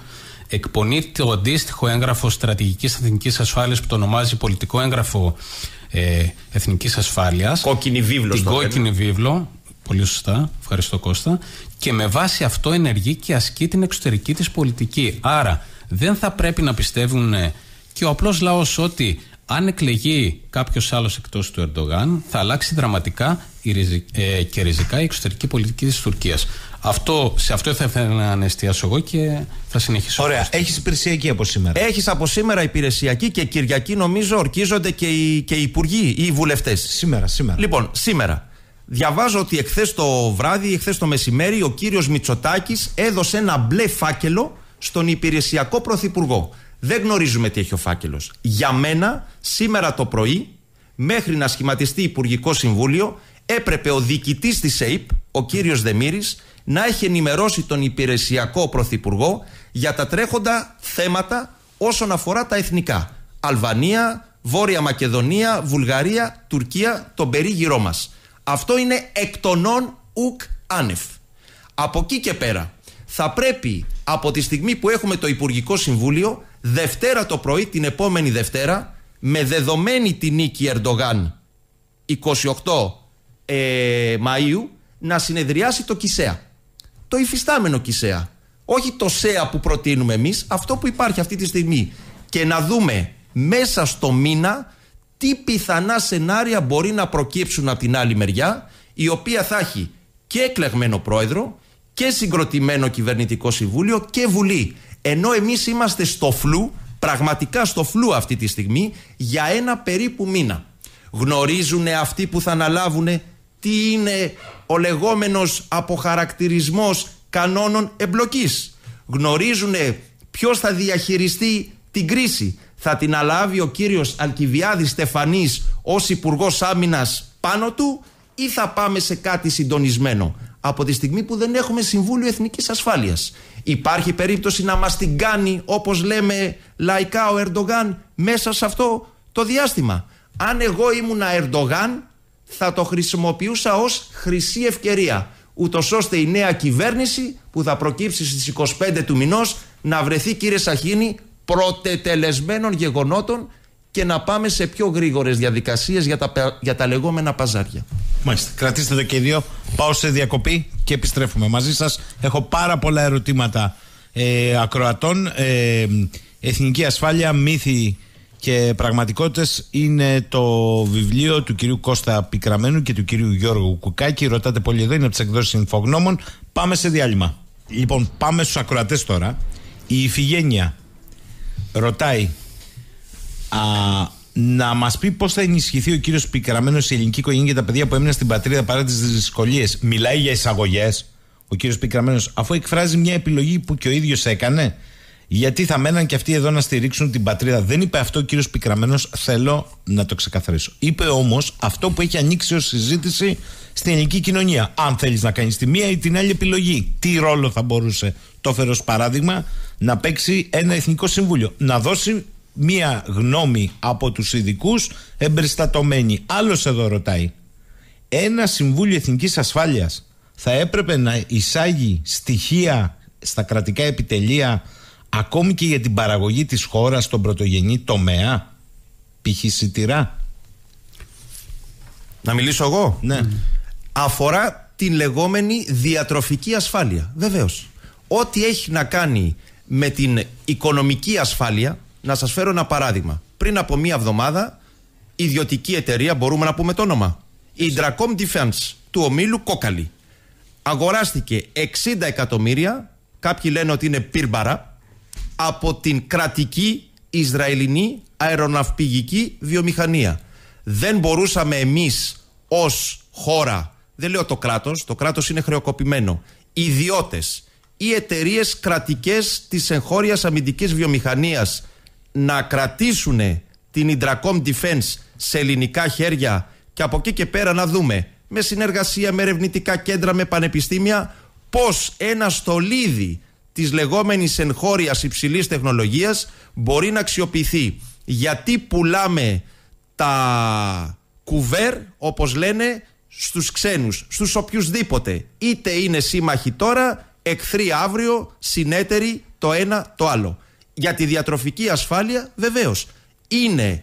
Εκπονεί το αντίστοιχο έγγραφο στρατηγικής εθνικής ασφάλειας που το ονομάζει πολιτικό έγγραφο ε, εθνικής ασφάλειας. Κόκκινη βίβλος. Την κόκκινη βίβλο. Πολύ σωστά. Ευχαριστώ Κώστα. Και με βάση αυτό ενεργεί και ασκεί την εξωτερική της πολιτική. Άρα δεν θα πρέπει να πιστεύουν ε, και ο απλός λαός ότι αν εκλεγεί κάποιος άλλος εκτός του Ερντογάν, θα αλλάξει δραματικά ε, και ριζικά η εξωτερική πολιτική της Τουρκίας. Αυτό, σε αυτό θα ήθελα να εστιάσω εγώ και θα συνεχίσω. Ωραία. Έχεις υπηρεσιακή από σήμερα. Έχεις από σήμερα υπηρεσιακή και Κυριακή νομίζω ορκίζονται και οι, και οι υπουργοί ή οι βουλευτές. Σήμερα, σήμερα. Λοιπόν, σήμερα. Διαβάζω ότι εχθές το βράδυ, εχθές το μεσημέρι, ο κύριος Μητσοτάκης έδωσε ένα μπλε φάκελο στον υπηρεσιακό πρωθυπουργό. Δεν γνωρίζουμε τι έχει ο φάκελος. Για μένα, σήμερα το πρωί, μέχρι να σχηματιστεί Υπουργικό Συμβούλιο, έπρεπε ο διοικητής της ΕΕΠ, ο κύριος Δεμήρης, να έχει ενημερώσει τον υπηρεσιακό πρωθυπουργό για τα τρέχοντα θέματα όσον αφορά τα εθνικά. Αλβανία, Βόρεια Μακεδονία, Βουλγαρία, Τουρκία, τον περίγυρό μας. Αυτό είναι εκ των ουκ άνευ. Από εκεί και πέρα, θα πρέπει από τη στιγμή που έχουμε το Υπουργικό Συμβούλιο Δευτέρα το πρωί, την επόμενη Δευτέρα, με δεδομένη τη νίκη Ερντογάν 28 ε, Μαΐου, να συνεδριάσει το ΚΙΣΕΑ. Το υφιστάμενο ΚΙΣΕΑ. Όχι το ΣΕΑ που προτείνουμε εμείς, αυτό που υπάρχει αυτή τη στιγμή. Και να δούμε μέσα στο μήνα τι πιθανά σενάρια μπορεί να προκύψουν από την άλλη μεριά, η οποία θα έχει και εκλεγμένο πρόεδρο και συγκροτημένο κυβερνητικό συμβούλιο και βουλή. Ενώ εμείς είμαστε στο φλού, πραγματικά στο φλού αυτή τη στιγμή, για ένα περίπου μήνα. Γνωρίζουν αυτοί που θα αναλάβουν τι είναι ο λεγόμενος αποχαρακτηρισμός κανόνων εμπλοκής. Γνωρίζουν ποιος θα διαχειριστεί την κρίση. Θα την αλάβει ο κύριος Αλκιβιάδης Στεφανής ως υπουργός Άμυνας πάνω του ή θα πάμε σε κάτι συντονισμένο. Από τη στιγμή που δεν έχουμε Συμβούλιο Εθνικής Ασφάλειας. Υπάρχει περίπτωση να μας την κάνει, όπως λέμε λαϊκά ο Ερντογάν, μέσα σε αυτό το διάστημα. Αν εγώ ήμουν Ερντογάν, θα το χρησιμοποιούσα ως χρυσή ευκαιρία. Ούτως ώστε η νέα κυβέρνηση που θα προκύψει στις 25 του μηνός να βρεθεί κύριε Σαχίνη πρωτετελεσμένων γεγονότων και να πάμε σε πιο γρήγορες διαδικασίες για τα, για τα λεγόμενα παζάρια. Μάλιστα. Κρατήστε το και δύο. Πάω σε διακοπή και επιστρέφουμε μαζί σας. Έχω πάρα πολλά ερωτήματα ε, ακροατών. Ε, Εθνική ασφάλεια, μύθοι και πραγματικότητες είναι το βιβλίο του κυρίου Κώστα Πικραμένου και του κυρίου Γιώργου Κουκάκη. Ρωτάτε πολύ εδώ, είναι από τις εκδόσεις Συμφογνώμων. Πάμε σε διάλειμμα. Λοιπόν, πάμε στους ακροατές τώρα. Η Ιφηγένεια ρωτάει Α, να μας πει πώς θα ενισχυθεί ο κύριος Πικραμένος η ελληνική οικογένεια για τα παιδιά που έμειναν στην πατρίδα παρά τις δυσκολίες. Μιλάει για εισαγωγές ο κύριος Πικραμένος, αφού εκφράζει μια επιλογή που και ο ίδιος έκανε. Γιατί θα μέναν και αυτοί εδώ να στηρίξουν την πατρίδα. Δεν είπε αυτό ο κύριος Πικραμένος, θέλω να το ξεκαθαρίσω. Είπε όμως αυτό που έχει ανοίξει ως συζήτηση στην ελληνική κοινωνία. Αν θέλεις να κάνεις τη μία ή την άλλη επιλογή, τι ρόλο θα μπορούσε το φερό παράδειγμα να παίξει ένα εθνικό συμβούλιο. Να δώσει μία γνώμη από τους ειδικούς εμπεριστατωμένη. Άλλος εδώ ρωτάει, ένα Συμβούλιο Εθνικής Ασφάλειας θα έπρεπε να εισάγει στοιχεία στα κρατικά επιτελεία ακόμη και για την παραγωγή της χώρας στον πρωτογενή τομέα, π.χ. σιτηρά. Να μιλήσω εγώ. Ναι. Αφορά την λεγόμενη διατροφική ασφάλεια. Βεβαίως. Ό,τι έχει να κάνει με την οικονομική ασφάλεια, να σας φέρω ένα παράδειγμα. Πριν από μία εβδομάδα, ιδιωτική εταιρεία, μπορούμε να πούμε το όνομα. Η Dracom Defense του ομίλου Κόκαλη. Αγοράστηκε 60 εκατομμύρια, κάποιοι λένε ότι είναι πύρμπαρα, από την κρατική Ισραηλινή αεροναυπηγική βιομηχανία. Δεν μπορούσαμε εμείς ως χώρα, δεν λέω το κράτος, το κράτος είναι χρεοκοπημένο, Ιδιώτες ή εταιρείες κρατικές της εγχώριας αμυντικής βιομηχανίας να κρατήσουν την Ιντρακόμ Defense σε ελληνικά χέρια και από εκεί και πέρα να δούμε με συνεργασία με ερευνητικά κέντρα, με πανεπιστήμια πώς ένα στολίδι της λεγόμενης εγχώριας υψηλής τεχνολογίας μπορεί να αξιοποιηθεί. Γιατί πουλάμε τα κουβέρ, όπως λένε, στους ξένους, στους οποιουσδήποτε. Είτε είναι σύμμαχοι τώρα, εχθροί αύριο, συνέτεροι το ένα το άλλο. Για τη διατροφική ασφάλεια, βεβαίως. Είναι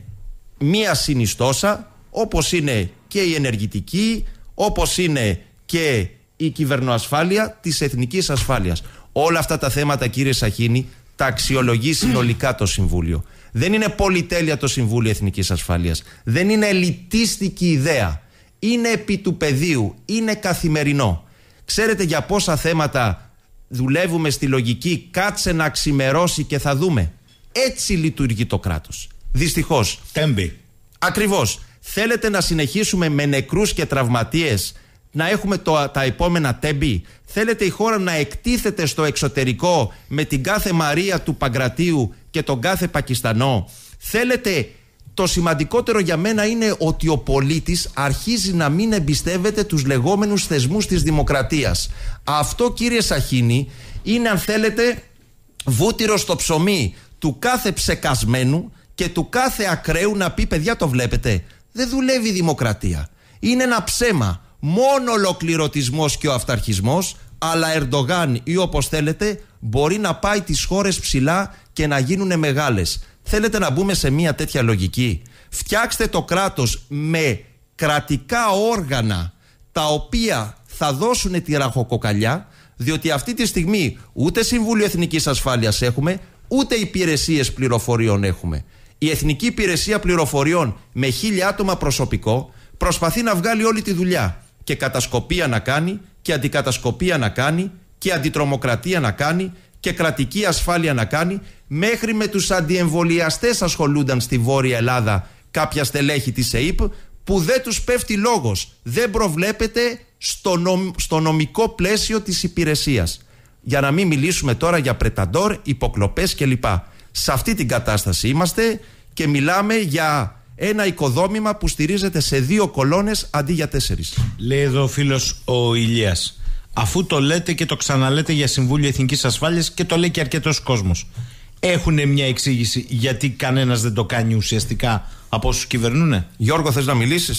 μία συνιστόσα, όπως είναι και η ενεργητική, όπως είναι και η κυβερνοασφάλεια της εθνικής ασφάλειας. Όλα αυτά τα θέματα, κύριε Σαχίνη, τα αξιολογεί συνολικά το Συμβούλιο. Δεν είναι πολυτέλεια το Συμβούλιο Εθνικής Ασφάλειας. Δεν είναι ελιτίστικη ιδέα. Είναι επί του πεδίου. Είναι καθημερινό. Ξέρετε για πόσα θέματα δουλεύουμε στη λογική κάτσε να ξημερώσει και θα δούμε. Έτσι λειτουργεί το κράτος. Δυστυχώς. Τέμπι. Ακριβώς. Θέλετε να συνεχίσουμε με νεκρούς και τραυματίες να έχουμε το, τα επόμενα τέμπι Θέλετε η χώρα να εκτίθεται στο εξωτερικό με την κάθε Μαρία του Παγκρατίου και τον κάθε Πακιστανό. Θέλετε το σημαντικότερο για μένα είναι ότι ο πολίτης αρχίζει να μην εμπιστεύεται τους λεγόμενους θεσμούς της δημοκρατίας. Αυτό κύριε Σαχίνη είναι αν θέλετε βούτυρο στο ψωμί του κάθε ψεκασμένου και του κάθε ακραίου να πει παιδιά το βλέπετε δεν δουλεύει η δημοκρατία. Είναι ένα ψέμα. Μόνο ολοκληρωτισμός και ο αυταρχισμός αλλά Ερντογάν ή όπως θέλετε μπορεί να πάει τις χώρες ψηλά και να γίνουν μεγάλες. Θέλετε να μπούμε σε μια τέτοια λογική. Φτιάξτε το κράτος με κρατικά όργανα τα οποία θα δώσουν τη ραχοκοκαλιά διότι αυτή τη στιγμή ούτε Συμβούλιο Εθνικής Ασφάλειας έχουμε ούτε υπηρεσίες πληροφοριών έχουμε. Η Εθνική Υπηρεσία Πληροφοριών με χίλια άτομα προσωπικό προσπαθεί να βγάλει όλη τη δουλειά και κατασκοπία να κάνει και αντικατασκοπία να κάνει και αντιτρομοκρατία να κάνει και κρατική ασφάλεια να κάνει Μέχρι με τους αντιεμβολιαστές ασχολούνταν στη Βόρεια Ελλάδα κάποια στελέχη της ΕΕΠ που δεν τους πέφτει λόγος. Δεν προβλέπεται στο, νομ, νομικό πλαίσιο της υπηρεσίας. Για να μην μιλήσουμε τώρα για πρεταντόρ, υποκλοπές κλπ. Σε αυτή την κατάσταση είμαστε και μιλάμε για ένα οικοδόμημα που στηρίζεται σε δύο κολόνες αντί για τέσσερις. Λέει εδώ ο φίλος ο Ηλίας. Αφού το λέτε και το ξαναλέτε για Συμβούλιο Εθνικής Ασφάλειας και το λέει και αρκετός κόσμος έχουν μια εξήγηση γιατί κανένας δεν το κάνει ουσιαστικά από όσους κυβερνούν. Γιώργο, θες να μιλήσεις.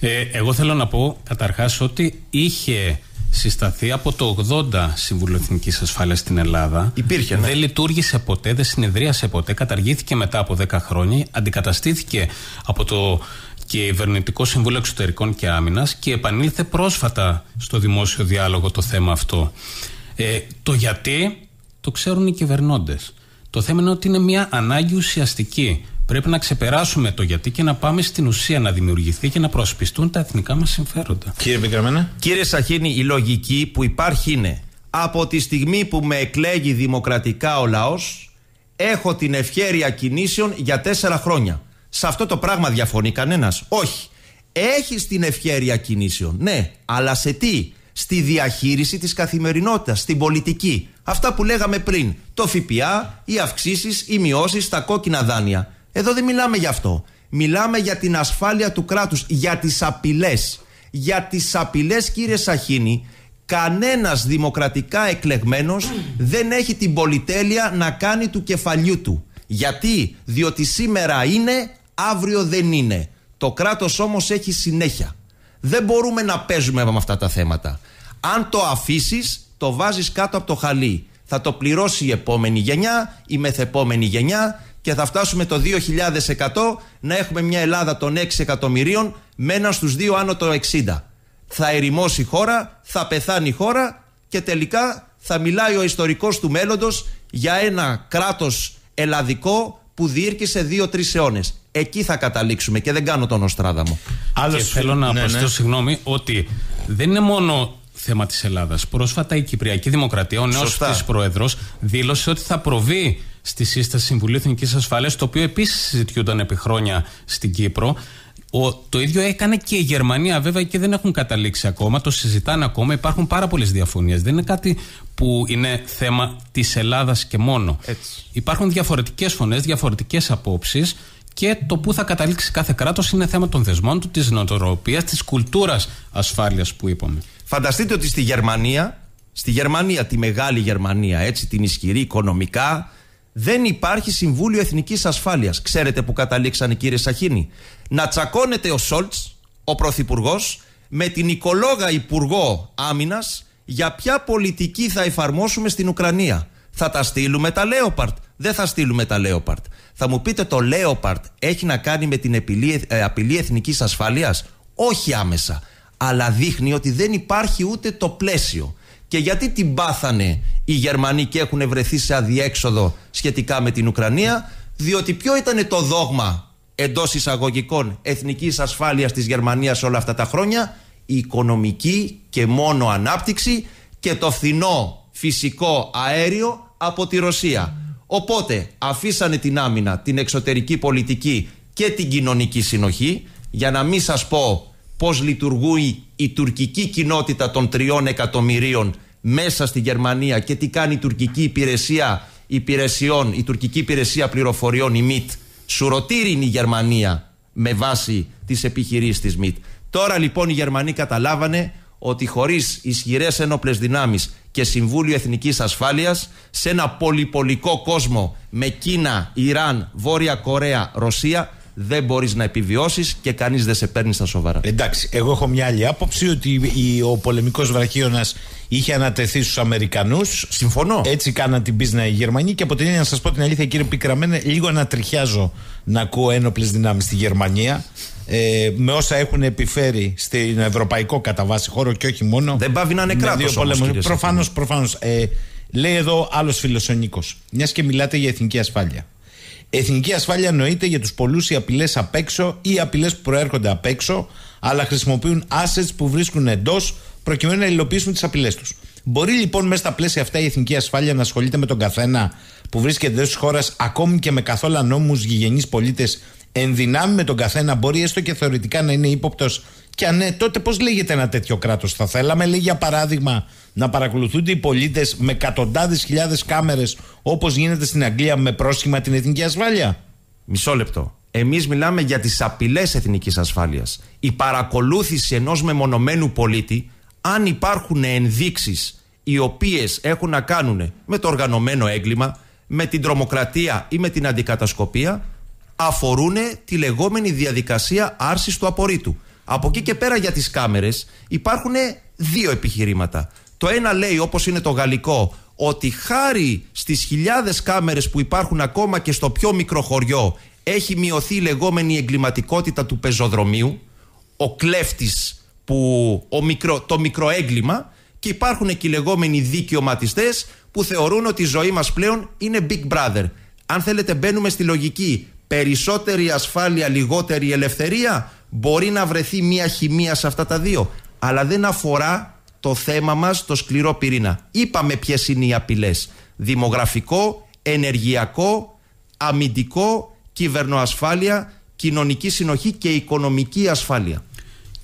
Ε, εγώ θέλω να πω καταρχάς ότι είχε συσταθεί από το 80 Συμβούλιο Εθνικής Ασφάλειας στην Ελλάδα. Υπήρχε, ναι. Δεν λειτουργήσε ποτέ, δεν συνεδρίασε ποτέ. Καταργήθηκε μετά από 10 χρόνια. Αντικαταστήθηκε από το κυβερνητικό Συμβούλιο Εξωτερικών και Άμυνας και επανήλθε πρόσφατα στο δημόσιο διάλογο το θέμα αυτό. Ε, το γιατί το ξέρουν οι κυβερνώντες το θέμα είναι ότι είναι μια ανάγκη ουσιαστική. Πρέπει να ξεπεράσουμε το γιατί και να πάμε στην ουσία να δημιουργηθεί και να προσπιστούν τα εθνικά μας συμφέροντα. Κύριε Μικραμένα. Κύριε Σαχίνη, η λογική που υπάρχει είναι από τη στιγμή που με εκλέγει δημοκρατικά ο λαός, έχω την ευχέρεια κινήσεων για τέσσερα χρόνια. Σε αυτό το πράγμα διαφωνεί κανένας. Όχι. Έχεις την ευχέρεια κινήσεων. Ναι, αλλά σε τι στη διαχείριση της καθημερινότητας, στην πολιτική. Αυτά που λέγαμε πριν, το ΦΠΑ, οι αυξήσεις, οι μειώσεις, τα κόκκινα δάνεια. Εδώ δεν μιλάμε γι' αυτό. Μιλάμε για την ασφάλεια του κράτους, για τις απειλές. Για τις απειλές κύριε Σαχίνη, κανένας δημοκρατικά εκλεγμένος δεν έχει την πολυτέλεια να κάνει του κεφαλιού του. Γιατί, διότι σήμερα είναι, αύριο δεν είναι. Το κράτος όμως έχει συνέχεια. Δεν μπορούμε να παίζουμε με αυτά τα θέματα. Αν το αφήσεις, το βάζεις κάτω από το χαλί. Θα το πληρώσει η επόμενη γενιά, η μεθεπόμενη γενιά και θα φτάσουμε το 2100 να έχουμε μια Ελλάδα των 6 εκατομμυρίων με έναν στους δύο άνω το 60. Θα ερημώσει η χώρα, θα πεθάνει η χώρα και τελικά θα μιλάει ο ιστορικός του μέλλοντος για ένα κράτος ελλαδικό που διήρκησε 2-3 αιώνες εκεί θα καταλήξουμε και δεν κάνω τον Οστράδα μου. Άλλος θέλω να ναι, ναι. συγγνώμη ότι δεν είναι μόνο θέμα της Ελλάδας. Πρόσφατα η Κυπριακή Δημοκρατία, ο νέος της πρόεδρος, δήλωσε ότι θα προβεί στη σύσταση Συμβουλίου Εθνικής Ασφάλειας, το οποίο επίσης συζητιούνταν επί χρόνια στην Κύπρο. Ο, το ίδιο έκανε και η Γερμανία, βέβαια, και δεν έχουν καταλήξει ακόμα. Το συζητάνε ακόμα. Υπάρχουν πάρα πολλές διαφωνίες. Δεν είναι κάτι που είναι θέμα της Ελλάδας και μόνο. Υπάρχουν διαφορετικές φωνές, διαφορετικές απόψεις και το πού θα καταλήξει κάθε κράτος είναι θέμα των δεσμών του, της νοοτροπίας, της κουλτούρας ασφάλειας που είπαμε. Φανταστείτε ότι στη Γερμανία, στη Γερμανία, τη μεγάλη Γερμανία, έτσι την ισχυρή οικονομικά, δεν υπάρχει Συμβούλιο Εθνικής Ασφάλειας. Ξέρετε που καταλήξαν, κύριε Σαχίνη. Να τσακώνεται ο Σόλτ, ο Πρωθυπουργός, με την οικολόγα Υπουργό Άμυνας για ποια πολιτική θα εφαρμόσουμε στην Ουκρανία. Θα τα στείλουμε τα Λέοπαρτ. Δεν θα στείλουμε τα Λέοπαρτ. Θα μου πείτε το Λέοπαρτ έχει να κάνει με την ε, απειλή εθνικής ασφαλείας. Όχι άμεσα. Αλλά δείχνει ότι δεν υπάρχει ούτε το πλαίσιο. Και γιατί την πάθανε οι Γερμανοί και έχουν βρεθεί σε αδιέξοδο σχετικά με την Ουκρανία. Διότι ποιο ήταν το δόγμα εντός εισαγωγικών εθνικής ασφάλειας της Γερμανίας όλα αυτά τα χρόνια, η οικονομική και μόνο ανάπτυξη και το φθηνό φυσικό αέριο από τη Ρωσία. Οπότε αφήσανε την άμυνα, την εξωτερική πολιτική και την κοινωνική συνοχή για να μην σας πω πώς λειτουργούει η τουρκική κοινότητα των τριών εκατομμυρίων μέσα στη Γερμανία και τι κάνει η τουρκική υπηρεσία υπηρεσιών, η τουρκική υπηρεσία πληροφοριών, η ΜΙΤ, Σου η Γερμανία με βάση τις επιχειρήσεις της ΜΙΤ. Τώρα λοιπόν οι Γερμανοί καταλάβανε ότι χωρίς ισχυρές ένοπλες δυνάμεις και Συμβούλιο Εθνικής Ασφάλειας, σε ένα πολυπολικό κόσμο με Κίνα, Ιράν, Βόρεια Κορέα, Ρωσία, δεν μπορείς να επιβιώσεις και κανείς δεν σε παίρνει στα σοβαρά. Εντάξει, εγώ έχω μια άλλη άποψη ότι ο πολεμικός βραχίωνας είχε ανατεθεί στους Αμερικανούς. Συμφωνώ. Έτσι κάναν την πίσνα οι Γερμανοί. Και από την έννοια, να σας πω την αλήθεια, κύριε Πικραμένε, λίγο ανατριχιάζω να ακούω ένοπλες δυνάμεις στη Γερμανία ε, με όσα έχουν επιφέρει στην ευρωπαϊκό κατά βάση χώρο και όχι μόνο. Δεν πάβει να είναι κράτο. Προφανώ, προφανώς. Ε, λέει εδώ άλλος φιλοσονικός, μιας και μιλάτε για εθνική ασφάλεια. Εθνική ασφάλεια εννοείται για τους πολλούς οι απειλές απ' έξω ή απειλές που προέρχονται απ' έξω, αλλά χρησιμοποιούν assets που βρίσκουν εντός προκειμένου να υλοποιήσουν τις απειλές τους. Μπορεί λοιπόν μέσα στα πλαίσια αυτά η εθνική ασφάλεια να ασχολείται με τον καθένα που βρίσκεται εντός της χώρας, ακόμη και με καθόλου ανώμους γηγενείς πολίτες ενδυνάμει με τον καθένα μπορεί έστω και θεωρητικά να είναι ύποπτος. Και αν ναι, τότε πώς λέγεται ένα τέτοιο κράτος. Θα θέλαμε, λέει, για παράδειγμα, να παρακολουθούνται οι πολίτες με εκατοντάδες χιλιάδες κάμερες όπως γίνεται στην Αγγλία με πρόσχημα την εθνική ασφάλεια. Μισό λεπτό. Εμείς μιλάμε για τις απειλές εθνικής ασφάλειας. Η παρακολούθηση ενός μεμονωμένου πολίτη, αν υπάρχουν ενδείξεις οι οποίες έχουν να κάνουν με το οργανωμένο έγκλημα, με την τρομοκρατία ή με την αντικατασκοπία, αφορούν τη λεγόμενη διαδικασία άρσης του απορρίτου. Από εκεί και πέρα για τις κάμερες υπάρχουν δύο επιχειρήματα. Το ένα λέει, όπως είναι το γαλλικό, ότι χάρη στις χιλιάδες κάμερες που υπάρχουν ακόμα και στο πιο μικρό χωριό, έχει μειωθεί η λεγόμενη εγκληματικότητα του πεζοδρομίου, ο κλέφτης που ο μικρο, το και υπάρχουν και οι λεγόμενοι δικαιωματιστές που θεωρούν ότι η ζωή μας πλέον είναι Big Brother. Αν θέλετε μπαίνουμε στη λογική περισσότερη ασφάλεια, λιγότερη ελευθερία. Μπορεί να βρεθεί μια χημεία σε αυτά τα δύο. Αλλά δεν αφορά το θέμα μας, το σκληρό πυρήνα. Είπαμε ποιες είναι οι απειλές. Δημογραφικό, ενεργειακό, αμυντικό, κυβερνοασφάλεια, κοινωνική συνοχή και οικονομική ασφάλεια.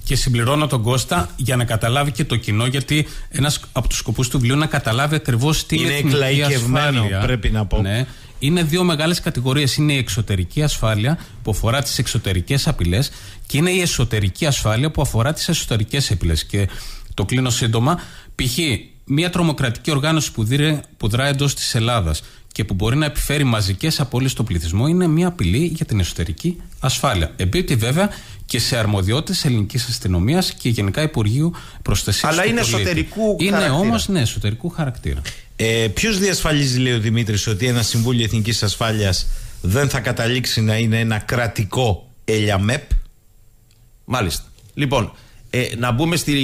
Και συμπληρώνω τον Κώστα για να καταλάβει και το κοινό, γιατί ένας από τους σκοπούς του βιβλίου είναι να καταλάβει ακριβώς τι είναι η Πρέπει να πω. Ναι είναι δύο μεγάλες κατηγορίες. Είναι η εξωτερική ασφάλεια που αφορά τις εξωτερικές απειλές και είναι η εσωτερική ασφάλεια που αφορά τις εσωτερικές απειλές. Και το κλείνω σύντομα. Π.χ. μια τρομοκρατική οργάνωση που, δράει που δρά εντός της Ελλάδας και που μπορεί να επιφέρει μαζικές απώλειες στον πληθυσμό είναι μια απειλή για την εσωτερική ασφάλεια. Επίπτει βέβαια και σε αρμοδιότητες ελληνικής αστυνομίας και γενικά Υπουργείου Προστασίας. Αλλά είναι εσωτερικού είναι χαρακτήρα. Είναι όμω ναι, εσωτερικού χαρακτήρα. Ε, Ποιος διασφαλίζει, λέει ο Δημήτρης, ότι ένα Συμβούλιο Εθνικής Ασφάλειας δεν θα καταλήξει να είναι ένα κρατικό ΕΛΙΑΜΕΠ. Μάλιστα. Λοιπόν, ε, να μπούμε στη.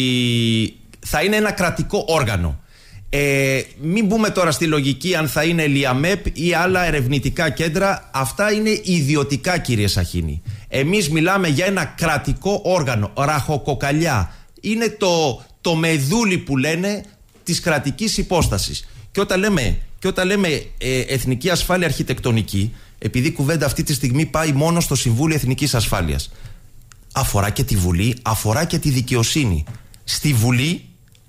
Θα είναι ένα κρατικό όργανο. Ε, μην μπούμε τώρα στη λογική αν θα είναι ΕΛΙΑΜΕΠ ή άλλα ερευνητικά κέντρα. Αυτά είναι ιδιωτικά, κύριε Σαχίνη. Εμείς μιλάμε για ένα κρατικό όργανο, ραχοκοκαλιά. Είναι το, το μεδούλι που λένε της κρατικής υπόστασης. Και όταν λέμε, και όταν λέμε ε, εθνική ασφάλεια αρχιτεκτονική, επειδή η κουβέντα αυτή τη στιγμή πάει μόνο στο Συμβούλιο Εθνικής Ασφάλειας, αφορά και τη Βουλή, αφορά και τη δικαιοσύνη. Στη Βουλή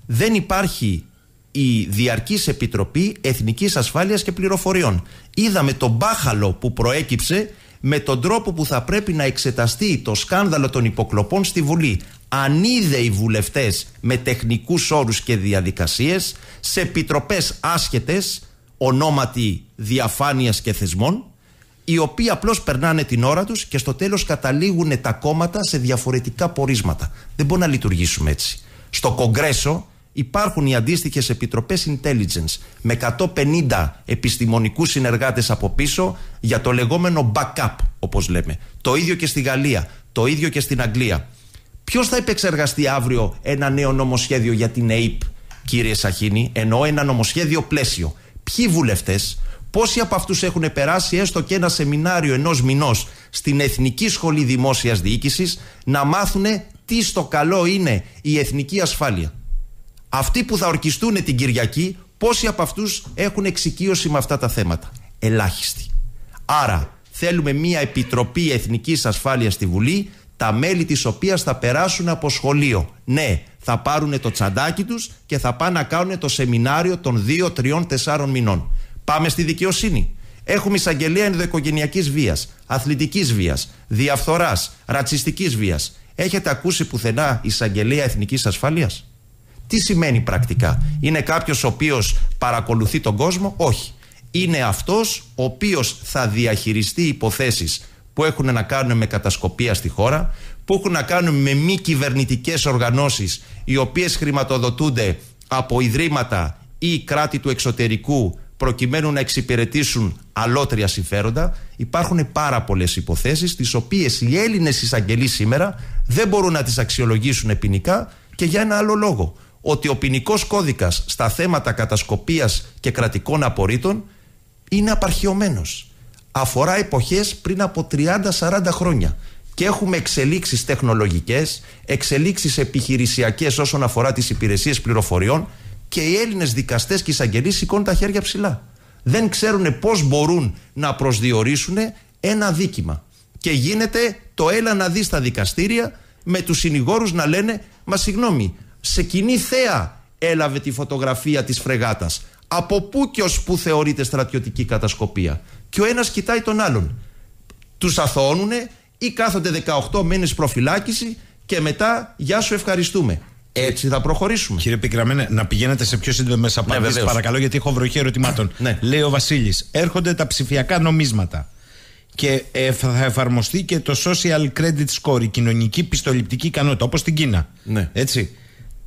δεν υπάρχει η διαρκής Επιτροπή Εθνικής Ασφάλειας και Πληροφοριών. Είδαμε τον μπάχαλο που προέκυψε με τον τρόπο που θα πρέπει να εξεταστεί το σκάνδαλο των υποκλοπών στη Βουλή. Αν είδε οι βουλευτές με τεχνικούς όρους και διαδικασίες σε επιτροπές άσχετες, ονόματι διαφάνειας και θεσμών, οι οποίοι απλώς περνάνε την ώρα τους και στο τέλος καταλήγουν τα κόμματα σε διαφορετικά πορίσματα. Δεν μπορεί να λειτουργήσουμε έτσι. Στο Κογκρέσο υπάρχουν οι αντίστοιχες επιτροπές intelligence με 150 επιστημονικούς συνεργάτες από πίσω για το λεγόμενο backup όπως λέμε. Το ίδιο και στη Γαλλία, το ίδιο και στην Αγγλία. Ποιος θα επεξεργαστεί αύριο ένα νέο νομοσχέδιο για την ΕΕΠ κύριε Σαχίνη, ενώ ένα νομοσχέδιο πλαίσιο. Ποιοι βουλευτές, Πόσοι από αυτούς έχουν περάσει έστω και ένα σεμινάριο ενός μηνός στην Εθνική Σχολή Δημόσιας Διοίκησης να μάθουν τι στο καλό είναι η εθνική ασφάλεια. Αυτοί που θα ορκιστούν την Κυριακή, πόσοι από αυτούς έχουν εξοικείωση με αυτά τα θέματα. Ελάχιστοι. Άρα, θέλουμε μια επιτροπή εθνικής ασφάλειας στη Βουλή, τα μέλη της οποίας θα περάσουν από σχολείο. Ναι, θα πάρουν το τσαντάκι τους και θα πάνε να κάνουν το σεμινάριο των 2, 3, 4 μηνών. Πάμε στη δικαιοσύνη. Έχουμε εισαγγελία ενδοοικογενειακής βίας, αθλητικής βίας, διαφθοράς, ρατσιστικής βίας. Έχετε ακούσει πουθενά εισαγγελία εθνικής ασφάλειας. Τι σημαίνει πρακτικά, Είναι κάποιος ο οποίος παρακολουθεί τον κόσμο, Όχι. Είναι αυτός ο οποίος θα διαχειριστεί υποθέσεις που έχουν να κάνουν με κατασκοπία στη χώρα, που έχουν να κάνουν με μη κυβερνητικές οργανώσεις οι οποίες χρηματοδοτούνται από ιδρύματα ή κράτη του εξωτερικού προκειμένου να εξυπηρετήσουν αλότρια συμφέροντα. Υπάρχουν πάρα πολλές υποθέσεις, τις οποίες οι Έλληνες εισαγγελείς σήμερα δεν μπορούν να τις αξιολογήσουν ποινικά και για ένα άλλο λόγο ότι ο ποινικός κώδικας στα θέματα κατασκοπίας και κρατικών απορρίτων είναι απαρχιωμένο. Αφορά εποχές πριν από 30-40 χρόνια. Και έχουμε εξελίξεις τεχνολογικές, εξελίξεις επιχειρησιακές όσον αφορά τις υπηρεσίες πληροφοριών και οι Έλληνες δικαστές και εισαγγελεί σηκώνουν τα χέρια ψηλά. Δεν ξέρουν πώς μπορούν να προσδιορίσουν ένα δίκημα. Και γίνεται το έλα να δεις στα δικαστήρια με τους συνηγόρους να λένε Μα συγγνώμη, σε κοινή θέα έλαβε τη φωτογραφία της φρεγάτας. Από πού και ως πού θεωρείται στρατιωτική κατασκοπία. Και ο ένας κοιτάει τον άλλον. Τους αθώνουνε ή κάθονται 18 μήνες προφυλάκηση και μετά γεια σου ευχαριστούμε. Έτσι θα προχωρήσουμε. Κύριε Πικραμένε, να πηγαίνετε σε πιο σύντομες ναι, απαντήσεις, παρακαλώ, γιατί έχω βροχή ερωτημάτων. Ναι. Λέει ο Βασίλης, έρχονται τα ψηφιακά νομίσματα και θα εφαρμοστεί και το social credit score, η κοινωνική πιστοληπτική ικανότητα, όπως στην Κίνα. Ναι. Έτσι.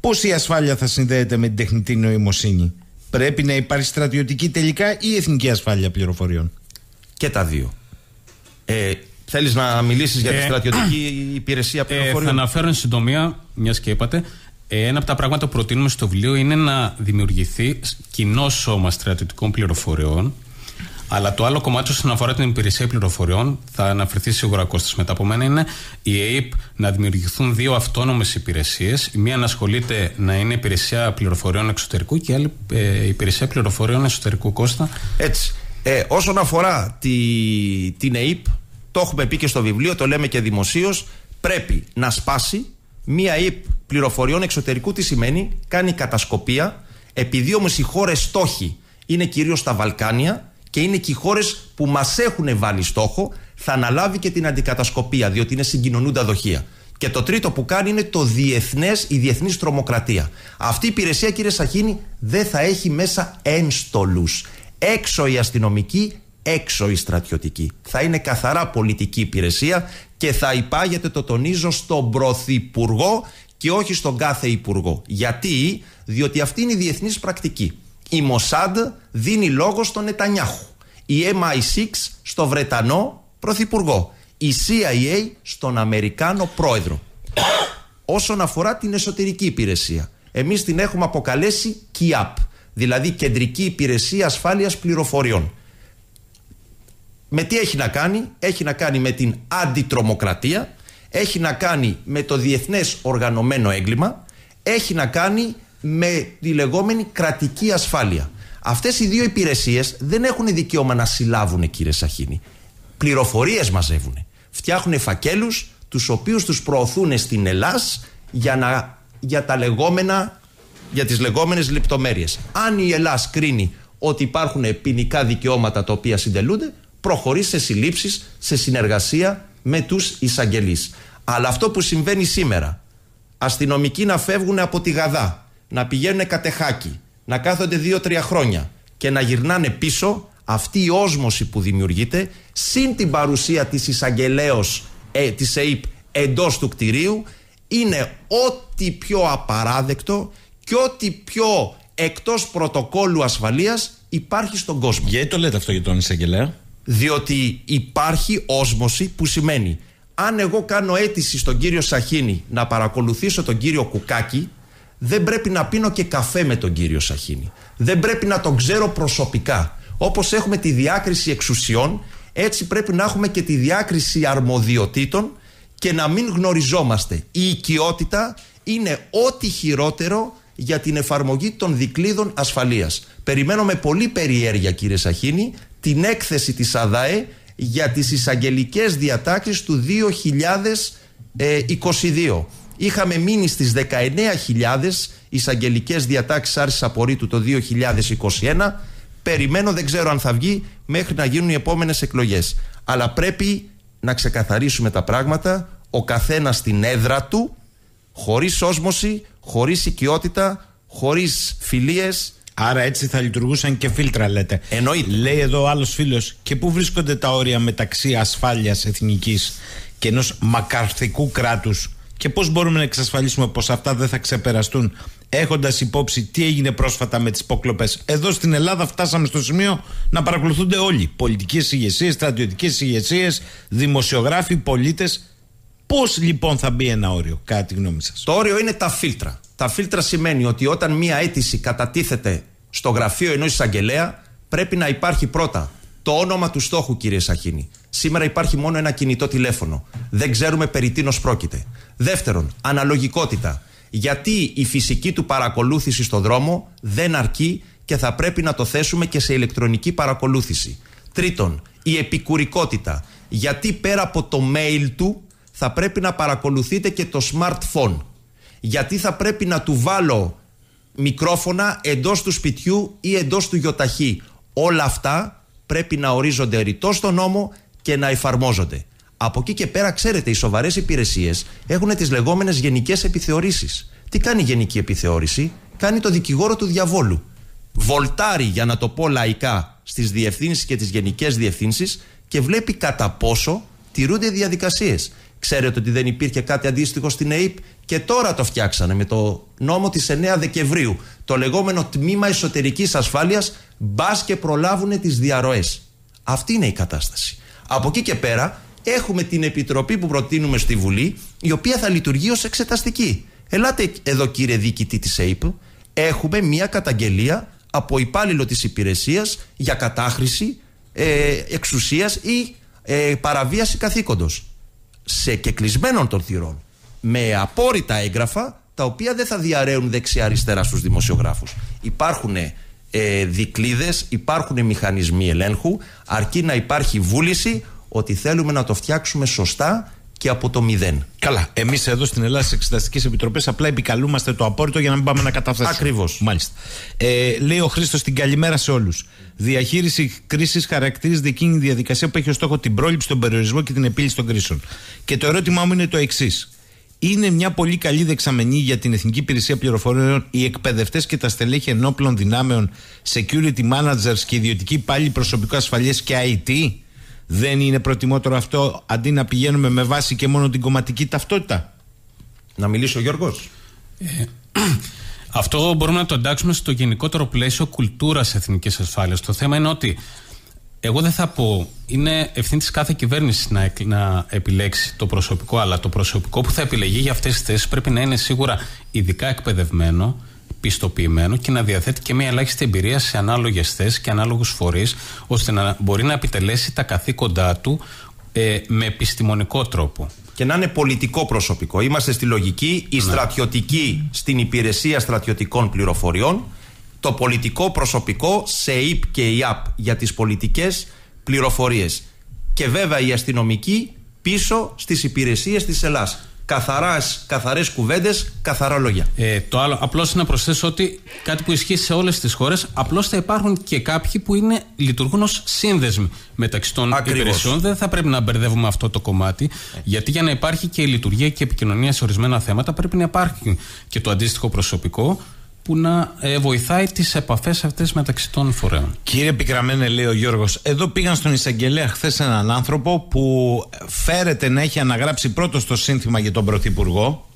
Πώ η ασφάλεια θα συνδέεται με την τεχνητή νοημοσύνη, Πρέπει να υπάρχει στρατιωτική τελικά ή εθνική ασφάλεια πληροφοριών. Και τα δύο. Ε, Θέλεις να μιλήσεις για τη ε, στρατιωτική υπηρεσία πληροφοριών. Ε, θα αναφέρω εν συντομία, μιας και είπατε, ε, ένα από τα πράγματα που προτείνουμε στο βιβλίο είναι να δημιουργηθεί κοινό σώμα στρατιωτικών πληροφοριών αλλά το άλλο κομμάτι όσον αφορά την υπηρεσία πληροφοριών, θα αναφερθεί σίγουρα κόστο μετά από μένα, είναι η ΑΕΠ να δημιουργηθούν δύο αυτόνομες υπηρεσίες. Η μία να ασχολείται να είναι υπηρεσία πληροφοριών εξωτερικού και η άλλη ε, υπηρεσία πληροφοριών εσωτερικού κόστα. Έτσι. Ε, όσον αφορά τη, την ΑΕΠ το έχουμε πει και στο βιβλίο, το λέμε και δημοσίως, πρέπει να σπάσει μία ΑΕΠ πληροφοριών εξωτερικού. Τι σημαίνει, κάνει κατασκοπία. Επειδή όμως οι χώρες στόχοι είναι κυρίως στα Βαλκάνια, και είναι και οι χώρες που μας έχουν βάλει στόχο, θα αναλάβει και την αντικατασκοπία, διότι είναι συγκοινωνούντα δοχεία. Και το τρίτο που κάνει είναι το διεθνές, η διεθνής τρομοκρατία. Αυτή η υπηρεσία, κύριε Σαχίνη, δεν θα έχει μέσα ένστολους. Έξω η αστυνομική, έξω η στρατιωτική. Θα είναι καθαρά πολιτική υπηρεσία και θα υπάγεται, το τονίζω, στον Πρωθυπουργό και όχι στον κάθε Υπουργό. Γιατί, διότι αυτή είναι η διεθνής πρακτική. Η Μοσάντ δίνει λόγο στον Νετανιάχου. Η MI6 στο Βρετανό Πρωθυπουργό. Η CIA στον Αμερικάνο Πρόεδρο. Όσον αφορά την εσωτερική υπηρεσία, εμείς την έχουμε αποκαλέσει ΚΙΑΠ, δηλαδή Κεντρική Υπηρεσία Ασφάλειας Πληροφοριών. Με τι έχει να κάνει, έχει να κάνει με την αντιτρομοκρατία, έχει να κάνει με το διεθνές οργανωμένο έγκλημα, έχει να κάνει με τη λεγόμενη κρατική ασφάλεια. Αυτές οι δύο υπηρεσίες δεν έχουν δικαίωμα να συλλάβουν, κύριε Σαχίνη. Πληροφορίες μαζεύουν. Φτιάχνουν φακέλους, τους οποίους τους προωθούν στην Ελλάς για, να, για τα λεγόμενα για τις λεγόμενες λεπτομέρειες. Αν η Ελλάς κρίνει ότι υπάρχουν ποινικά δικαιώματα τα οποία συντελούνται, προχωρεί σε συλλήψεις, σε συνεργασία με τους εισαγγελείς. Αλλά αυτό που συμβαίνει σήμερα, αστυνομικοί να φεύγουν από τη Γαδά, να πηγαίνουν κατεχάκι, να καθονται δυο δύο-τρία χρόνια και να γυρνάνε πίσω, αυτή η όσμωση που δημιουργείται, συν την παρουσία της εισαγγελέως ε, της ΕΕΠ εντός του κτηρίου, είναι ό,τι πιο απαράδεκτο και ό,τι πιο εκτός πρωτοκόλου ασφαλείας υπάρχει στον κόσμο. Γιατί το λέτε αυτό για τον εισαγγελέα? Διότι υπάρχει όσμωση που σημαίνει αν εγώ κάνω αίτηση στον κύριο Σαχίνη να παρακολουθήσω τον κύριο Κουκάκη δεν πρέπει να πίνω και καφέ με τον κύριο Σαχίνη. Δεν πρέπει να τον ξέρω προσωπικά. Όπως έχουμε τη διάκριση εξουσιών, έτσι πρέπει να έχουμε και τη διάκριση αρμοδιοτήτων και να μην γνωριζόμαστε. Η οικειότητα είναι ό,τι χειρότερο για την εφαρμογή των δικλείδων ασφαλείας. Περιμένω με πολύ περιέργεια κύριε Σαχίνη την έκθεση της ΑΔΑΕ για τις εισαγγελικές διατάξεις του 2022 είχαμε μείνει στις 19.000 εισαγγελικές διατάξεις άρσης απορρίτου το 2021 περιμένω δεν ξέρω αν θα βγει μέχρι να γίνουν οι επόμενες εκλογές αλλά πρέπει να ξεκαθαρίσουμε τα πράγματα ο καθένας στην έδρα του χωρίς όσμωση, χωρίς οικειότητα, χωρίς φιλίες Άρα έτσι θα λειτουργούσαν και φίλτρα, λέτε. Εννοείται. Λέει εδώ άλλος φίλος, και πού βρίσκονται τα όρια μεταξύ ασφάλειας εθνικής και ενός μακαρθικού κράτους και πώς μπορούμε να εξασφαλίσουμε πως αυτά δεν θα ξεπεραστούν έχοντας υπόψη τι έγινε πρόσφατα με τις υποκλοπές. Εδώ στην Ελλάδα φτάσαμε στο σημείο να παρακολουθούνται όλοι. Πολιτικές ηγεσίες, στρατιωτικές ηγεσίες, δημοσιογράφοι, πολίτες. Πώς λοιπόν θα μπει ένα όριο, κάτι γνώμη σας. Το όριο είναι τα φίλτρα. Τα φίλτρα σημαίνει ότι όταν μία αίτηση κατατίθεται στο γραφείο ενός εισαγγελέα πρέπει να υπάρχει πρώτα το όνομα του στόχου, κύριε Σαχίνη. Σήμερα υπάρχει μόνο ένα κινητό τηλέφωνο. Δεν ξέρουμε περί τίνος πρόκειται. Δεύτερον, αναλογικότητα. Γιατί η φυσική του παρακολούθηση στο δρόμο δεν αρκεί και θα πρέπει να το θέσουμε και σε ηλεκτρονική παρακολούθηση. Τρίτον, η επικουρικότητα. Γιατί πέρα από το mail του θα πρέπει να παρακολουθείτε και το smartphone. Γιατί θα πρέπει να του βάλω μικρόφωνα εντός του σπιτιού ή εντός του γιοταχή. Όλα αυτά πρέπει να ορίζονται ρητός στο νόμο και να εφαρμόζονται. Από εκεί και πέρα, ξέρετε, οι σοβαρές υπηρεσίες έχουν τις λεγόμενες γενικές επιθεωρήσεις. Τι κάνει η γενική επιθεώρηση, κάνει το δικηγόρο του διαβόλου. Βολτάρει, για να το πω λαϊκά, στις διευθύνσεις και τις γενικές διευθύνσεις και βλέπει κατά πόσο τηρούνται οι διαδικασίες. Ξέρετε ότι δεν υπήρχε κάτι αντίστοιχο στην ΕΕΠ και τώρα το φτιάξανε με το νόμο της 9 Δεκεμβρίου. Το λεγόμενο τμήμα εσωτερικής ασφάλειας Μπας και προλάβουν τις διαρροές. Αυτή είναι η κατάσταση. Από εκεί και πέρα έχουμε την επιτροπή που προτείνουμε στη Βουλή, η οποία θα λειτουργεί ως εξεταστική. Ελάτε εδώ, κύριε διοικητή της ΑΕΠ έχουμε μία καταγγελία από υπάλληλο της υπηρεσίας για κατάχρηση ε, εξουσίας ή ε, παραβίαση καθήκοντος. Σε κεκλεισμένων των θυρών. Με απόρριτα έγγραφα τα οποία δεν θα διαραιουν δεξια δεξιά-αριστερά στους δημοσιογράφους. Υπάρχουν ε, δικλείδες, υπάρχουν μηχανισμοί ελέγχου, αρκεί να υπάρχει βούληση ότι θέλουμε να το φτιάξουμε σωστά και από το μηδέν. Καλά. Εμείς εδώ στην Ελλάδα, στις Εξεταστικές Επιτροπές, απλά επικαλούμαστε το απόρριτο για να μην πάμε να καταφέρουμε. Ακριβώς. Μάλιστα. Ε, λέει ο Χρήστος την καλημέρα σε όλους. Διαχείριση κρίσης χαρακτηρίζεται εκείνη η διαδικασία που έχει ως στόχο την πρόληψη, τον περιορισμό και την επίλυση των κρίσεων. Και το ερώτημά μου είναι το εξής είναι μια πολύ καλή δεξαμενή για την Εθνική Υπηρεσία Πληροφοριών, οι εκπαιδευτές και τα στελέχη ενόπλων δυνάμεων, security managers και ιδιωτικοί πάλι προσωπικού ασφαλείας και IT. Δεν είναι προτιμότερο αυτό αντί να πηγαίνουμε με βάση και μόνο την κομματική ταυτότητα. Να μιλήσω, Γιώργος. Ε, αυτό μπορούμε να το εντάξουμε στο γενικότερο πλαίσιο κουλτούρας εθνικής ασφάλειας. Το θέμα είναι ότι εγώ δεν θα πω. Είναι ευθύνη της κάθε κυβέρνησης να, επιλέξει το προσωπικό, αλλά το προσωπικό που θα επιλεγεί για αυτές τις θέσεις πρέπει να είναι σίγουρα ειδικά εκπαιδευμένο, πιστοποιημένο και να διαθέτει και μια ελάχιστη εμπειρία σε ανάλογες θέσεις και ανάλογους φορείς, ώστε να μπορεί να επιτελέσει τα καθήκοντά του ε, με επιστημονικό τρόπο. Και να είναι πολιτικό προσωπικό. Είμαστε στη λογική, η ναι. στρατιωτική στην υπηρεσία στρατιωτικών πληροφοριών το πολιτικό προσωπικό σε ΙΠ και ΙΑΠ για τις πολιτικές πληροφορίες. Και βέβαια η αστυνομική πίσω στις υπηρεσίες της Ελλάς. Καθαράς, καθαρές κουβέντες, καθαρά λόγια. Ε, το άλλο, απλώς να προσθέσω ότι κάτι που ισχύει σε όλες τις χώρες, απλώς θα υπάρχουν και κάποιοι που είναι, λειτουργούν ως σύνδεσμοι μεταξύ των Ακριβώς. υπηρεσιών. Δεν θα πρέπει να μπερδεύουμε αυτό το κομμάτι, γιατί για να υπάρχει και η λειτουργία και η επικοινωνία σε ορισμένα θέματα πρέπει να υπάρχει και το αντίστοιχο προσωπικό που να ε, βοηθάει τις επαφές αυτές μεταξύ των φορέων. Κύριε Πικραμένε, λέει ο Γιώργος, εδώ πήγαν στον εισαγγελέα χθες έναν άνθρωπο που φέρεται να έχει αναγράψει πρώτο το σύνθημα για τον Πρωθυπουργό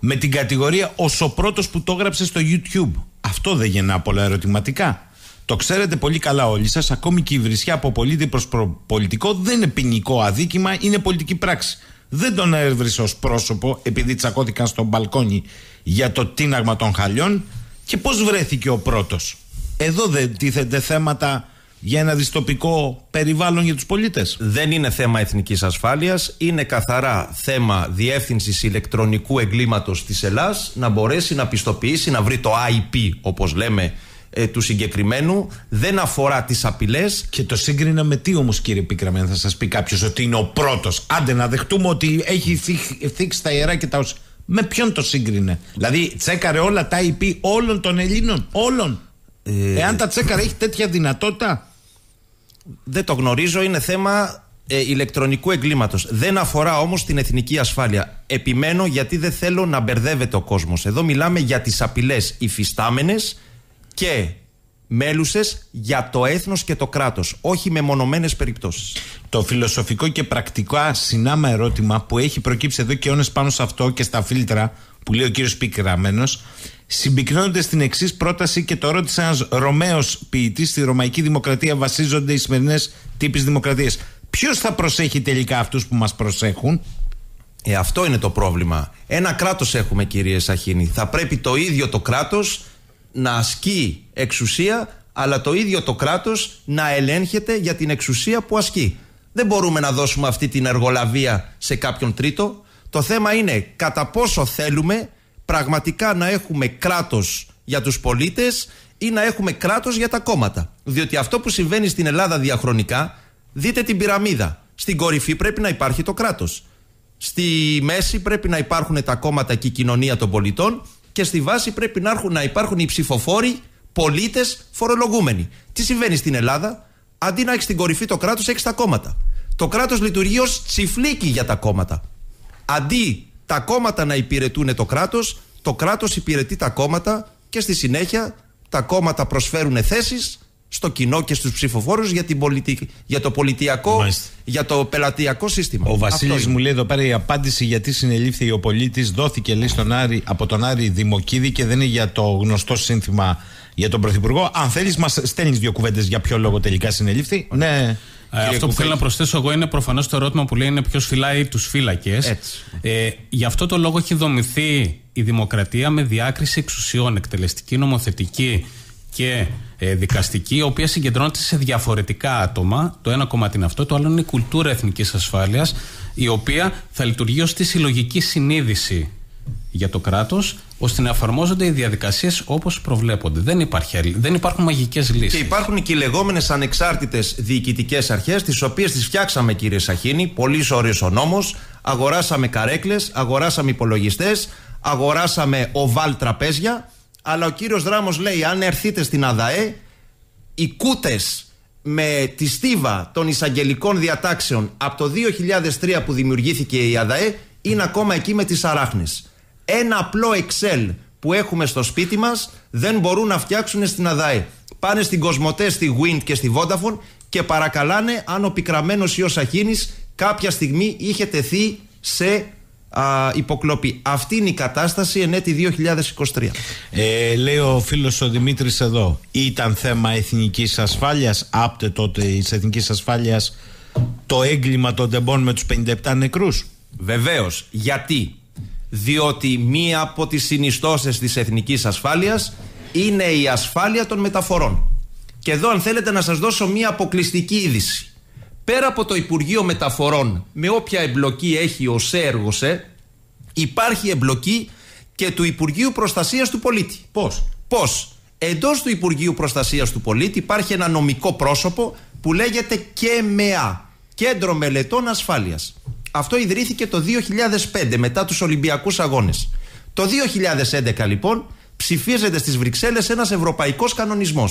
με την κατηγορία ως ο πρώτος που το έγραψε στο YouTube. Αυτό δεν γεννά πολλά ερωτηματικά. Το ξέρετε πολύ καλά όλοι σας, ακόμη και η βρισιά από πολίτη προς πολιτικό δεν είναι ποινικό αδίκημα, είναι πολιτική πράξη δεν τον έβρισε ως πρόσωπο επειδή τσακώθηκαν στο μπαλκόνι για το τίναγμα των χαλιών και πώς βρέθηκε ο πρώτος. Εδώ δεν τίθενται θέματα για ένα δυστοπικό περιβάλλον για τους πολίτες. Δεν είναι θέμα εθνικής ασφάλειας, είναι καθαρά θέμα διεύθυνσης ηλεκτρονικού εγκλήματος της Ελλάς να μπορέσει να πιστοποιήσει, να βρει το IP όπως λέμε ε, του συγκεκριμένου, δεν αφορά τις απειλές. Και το σύγκρινα με τι όμως, κύριε Πίκραμεν, θα σας πει κάποιος ότι είναι ο πρώτος. Άντε να δεχτούμε ότι έχει θίξει τα ιερά και τα όσα. Με ποιον το σύγκρινε. Δηλαδή, τσέκαρε όλα τα IP όλων των Ελλήνων. Όλων. Ε... Εάν τα τσέκαρε, έχει τέτοια δυνατότητα. Δεν το γνωρίζω, είναι θέμα ε, ηλεκτρονικού εγκλήματος. Δεν αφορά όμως την εθνική ασφάλεια. Επιμένω γιατί δεν θέλω να μπερδεύεται ο κόσμος. Εδώ μιλάμε για τις απειλές υφιστάμενες και μέλουσες για το έθνος και το κράτος, όχι με μονομένες περιπτώσεις. Το φιλοσοφικό και πρακτικά συνάμα ερώτημα που έχει προκύψει εδώ και αιώνες πάνω σε αυτό και στα φίλτρα που λέει ο κύριος Πικραμένος συμπυκνώνονται στην εξής πρόταση και το ρώτησε ένας ρωμαίος ποιητής στη Ρωμαϊκή Δημοκρατία βασίζονται οι σημερινές τύπε δημοκρατίες. Ποιος θα προσέχει τελικά αυτούς που μας προσέχουν ε, αυτό είναι το πρόβλημα. Ένα κράτος έχουμε κύριε Σαχίνη. Θα πρέπει το ίδιο το κράτος να ασκεί εξουσία, αλλά το ίδιο το κράτος να ελέγχεται για την εξουσία που ασκεί. Δεν μπορούμε να δώσουμε αυτή την εργολαβία σε κάποιον τρίτο. Το θέμα είναι κατά πόσο θέλουμε πραγματικά να έχουμε κράτος για τους πολίτες ή να έχουμε κράτος για τα κόμματα. Διότι αυτό που συμβαίνει στην Ελλάδα διαχρονικά, δείτε την πυραμίδα. Στην κορυφή πρέπει να υπάρχει το κράτος. Στη μέση πρέπει να υπάρχουν τα κόμματα και η κοινωνία των πολιτών και στη βάση πρέπει να, να υπάρχουν οι ψηφοφόροι, πολίτες, φορολογούμενοι. Τι συμβαίνει στην Ελλάδα, αντί να έχεις στην κορυφή το κράτος, έχεις τα κόμματα. Το κράτος λειτουργεί ως τσιφλίκι για τα κόμματα. Αντί τα κόμματα να υπηρετούν το κράτος, το κράτος υπηρετεί τα κόμματα και στη συνέχεια τα κόμματα προσφέρουν θέσεις στο κοινό και στους ψηφοφόρους για, την πολιτι... για το πολιτιακό, Μάλιστα. για το πελατειακό σύστημα. Ο Βασίλης μου λέει εδώ πέρα η απάντηση γιατί συνελήφθη ο πολίτης δόθηκε λέει στον Άρη, από τον Άρη Δημοκίδη και δεν είναι για το γνωστό σύνθημα για τον Πρωθυπουργό. Αν θέλεις μας στέλνεις δύο κουβέντες για ποιο λόγο τελικά συνελήφθη. Ναι. Ε, ε, αυτό που θέλω να προσθέσω εγώ είναι προφανώς το ερώτημα που λέει είναι ποιος φυλάει τους φύλακες. Ε, γι' αυτό το λόγο έχει δομηθεί η δημοκρατία με διάκριση εξουσιών, εκτελεστική, νομοθετική και ε, δικαστική, η οποία συγκεντρώνεται σε διαφορετικά άτομα. Το ένα κομμάτι είναι αυτό. Το άλλο είναι η κουλτούρα εθνικής ασφάλειας, η οποία θα λειτουργεί ως τη συλλογική συνείδηση για το κράτος, ώστε να εφαρμόζονται οι διαδικασίες όπως προβλέπονται. Δεν, υπάρχει, δεν υπάρχουν μαγικές λύσεις. Και υπάρχουν και οι λεγόμενες ανεξάρτητες διοικητικές αρχές, τις οποίες τις φτιάξαμε, κύριε Σαχίνη. Πολύ ωραίο ο νόμος. Αγοράσαμε καρέκλες, αγοράσαμε υπολογιστές, αγοράσαμε οβάλ τραπέζια αλλά ο κύριος Δράμος λέει: Αν έρθετε στην ΑΔΑΕ, οι κούτες με τη στίβα των εισαγγελικών διατάξεων από το 2003 που δημιουργήθηκε η ΑΔΑΕ είναι ακόμα εκεί με τις αράχνες. Ένα απλό Excel που έχουμε στο σπίτι μας δεν μπορούν να φτιάξουν στην ΑΔΑΕ. Πάνε στην Κοσμοτέ, στη Wind και στη Vodafone και παρακαλάνε αν ο πικραμένος Αχίνης κάποια στιγμή είχε τεθεί σε α, υποκλοπή. Αυτή είναι η κατάσταση εν έτη 2023. Ε, λέει ο φίλος ο Δημήτρης εδώ, ήταν θέμα εθνικής ασφάλειας, άπτε τότε της εθνικής ασφάλειας το έγκλημα των τεμπών με τους 57 νεκρούς. Βεβαίως. Γιατί. Διότι μία από τις συνιστώσεις της εθνικής ασφάλειας είναι η ασφάλεια των μεταφορών. Και εδώ αν θέλετε να σας δώσω μία αποκλειστική είδηση πέρα από το Υπουργείο Μεταφορών, με όποια εμπλοκή έχει ο έργοσε υπάρχει εμπλοκή και του Υπουργείου Προστασίας του Πολίτη. Πώς. Πώς. Εντός του Υπουργείου Προστασίας του Πολίτη υπάρχει ένα νομικό πρόσωπο που λέγεται ΚΕΜΕΑ, Κέντρο Μελετών Ασφάλειας. Αυτό ιδρύθηκε το 2005 μετά τους Ολυμπιακούς Αγώνες. Το 2011 λοιπόν ψηφίζεται στις Βρυξέλλες ένας ευρωπαϊκός κανονισμός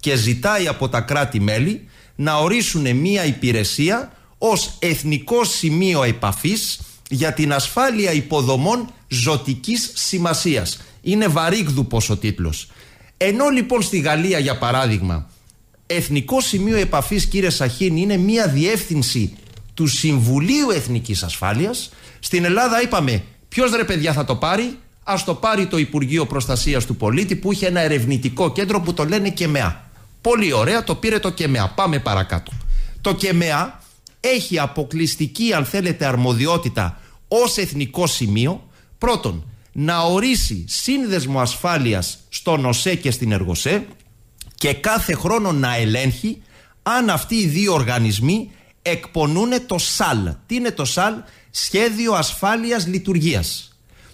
και ζητάει από τα κράτη-μέλη να ορίσουν μία υπηρεσία ως εθνικό σημείο επαφής για την ασφάλεια υποδομών ζωτικής σημασίας. Είναι βαρύγδουπος ο τίτλος. Ενώ λοιπόν στη Γαλλία για παράδειγμα εθνικό σημείο επαφής κύριε Σαχίν είναι μία διεύθυνση του Συμβουλίου Εθνικής Ασφάλειας. Στην Ελλάδα είπαμε ποιος ρε παιδιά θα το πάρει. Ας το πάρει το Υπουργείο Προστασίας του Πολίτη που είχε ένα ερευνητικό κέντρο που το λένε και ΜΕΑ. Πολύ ωραία, το πήρε το ΚΕΜΕΑ. Πάμε παρακάτω. Το ΚΕΜΕΑ έχει αποκλειστική, αν θέλετε, αρμοδιότητα ως εθνικό σημείο, πρώτον, να ορίσει σύνδεσμο ασφάλειας στον ΟΣΕ και στην ΕΡΓΟΣΕ και κάθε χρόνο να ελέγχει αν αυτοί οι δύο οργανισμοί εκπονούν το ΣΑΛ. Τι είναι το ΣΑΛ? Σχέδιο Ασφάλειας λειτουργίας.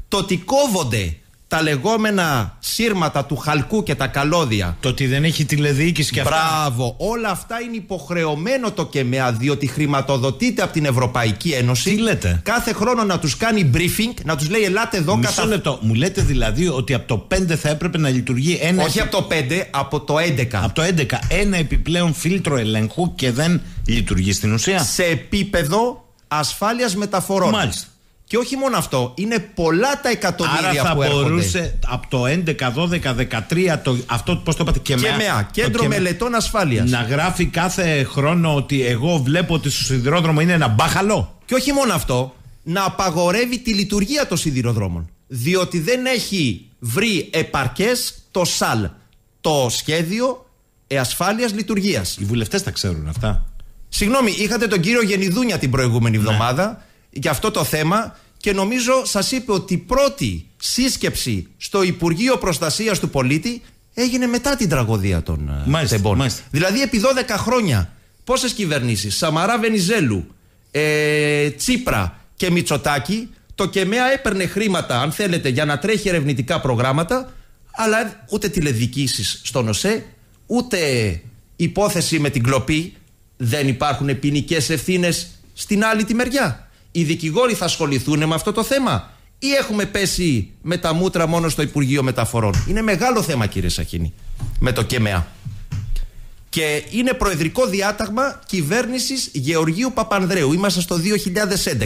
Το ότι κόβονται τα λεγόμενα σύρματα του χαλκού και τα καλώδια. Το ότι δεν έχει τηλεδιοίκηση και αυτά. Μπράβο. Όλα αυτά είναι υποχρεωμένο το ΚΕΜΕΑ διότι χρηματοδοτείται από την Ευρωπαϊκή Ένωση. Τι λέτε. Κάθε χρόνο να τους κάνει briefing, να τους λέει ελάτε εδώ Μισό κατά. λεπτό. Μου λέτε δηλαδή ότι από το 5 θα έπρεπε να λειτουργεί ένα. Όχι από το 5, από το 11. Από το 11. Ένα επιπλέον φίλτρο ελέγχου και δεν λειτουργεί στην ουσία. Σε επίπεδο ασφάλειας μεταφορών. Μάλιστα. Και όχι μόνο αυτό, είναι πολλά τα εκατομμύρια Άρα θα που μπορούσε από το 11, 12, 13, το, αυτό πώς το είπατε, ΚΕΜΕΑ. ΚΕΜΕΑ, Κέντρο Μελετών ασφάλειας. Να γράφει κάθε χρόνο ότι εγώ βλέπω ότι στο σιδηρόδρομο είναι ένα μπάχαλο. Και όχι μόνο αυτό, να απαγορεύει τη λειτουργία των σιδηροδρόμων. Διότι δεν έχει βρει επαρκές το ΣΑΛ, το σχέδιο ασφάλεια λειτουργίας. Οι βουλευτές τα ξέρουν αυτά. Συγγνώμη, είχατε τον κύριο Γενιδούνια την προηγούμενη ναι. εβδομάδα για αυτό το θέμα και νομίζω σας είπε ότι η πρώτη σύσκεψη στο Υπουργείο Προστασίας του Πολίτη έγινε μετά την τραγωδία των ε, μάλιστα, τεμπών. Δηλαδή επί 12 χρόνια πόσες κυβερνήσεις, Σαμαρά Βενιζέλου, ε, Τσίπρα και Μητσοτάκη, το ΚΕΜΕΑ έπαιρνε χρήματα, αν θέλετε, για να τρέχει ερευνητικά προγράμματα, αλλά ούτε τηλεδικήσεις στο ΝΟΣΕ, ούτε υπόθεση με την κλοπή. Δεν υπάρχουν ποινικές ευθύνες στην άλλη τη μεριά οι δικηγόροι θα ασχοληθούν με αυτό το θέμα ή έχουμε πέσει με τα μούτρα μόνο στο Υπουργείο Μεταφορών. Είναι μεγάλο θέμα κύριε Σαχίνη με το ΚΕΜΕΑ. Και είναι προεδρικό διάταγμα κυβέρνησης Γεωργίου Παπανδρέου. Είμαστε στο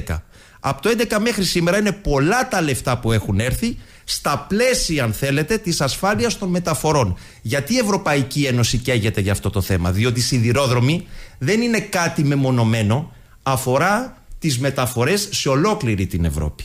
2011. Από το 2011 μέχρι σήμερα είναι πολλά τα λεφτά που έχουν έρθει στα πλαίσια, αν θέλετε, της ασφάλειας των μεταφορών. Γιατί η Ευρωπαϊκή Ένωση καίγεται για αυτό το θέμα, Διότι οι σιδηρόδρομοι δεν είναι κάτι μεμονωμένο, αφορά τις μεταφορές σε ολόκληρη την Ευρώπη.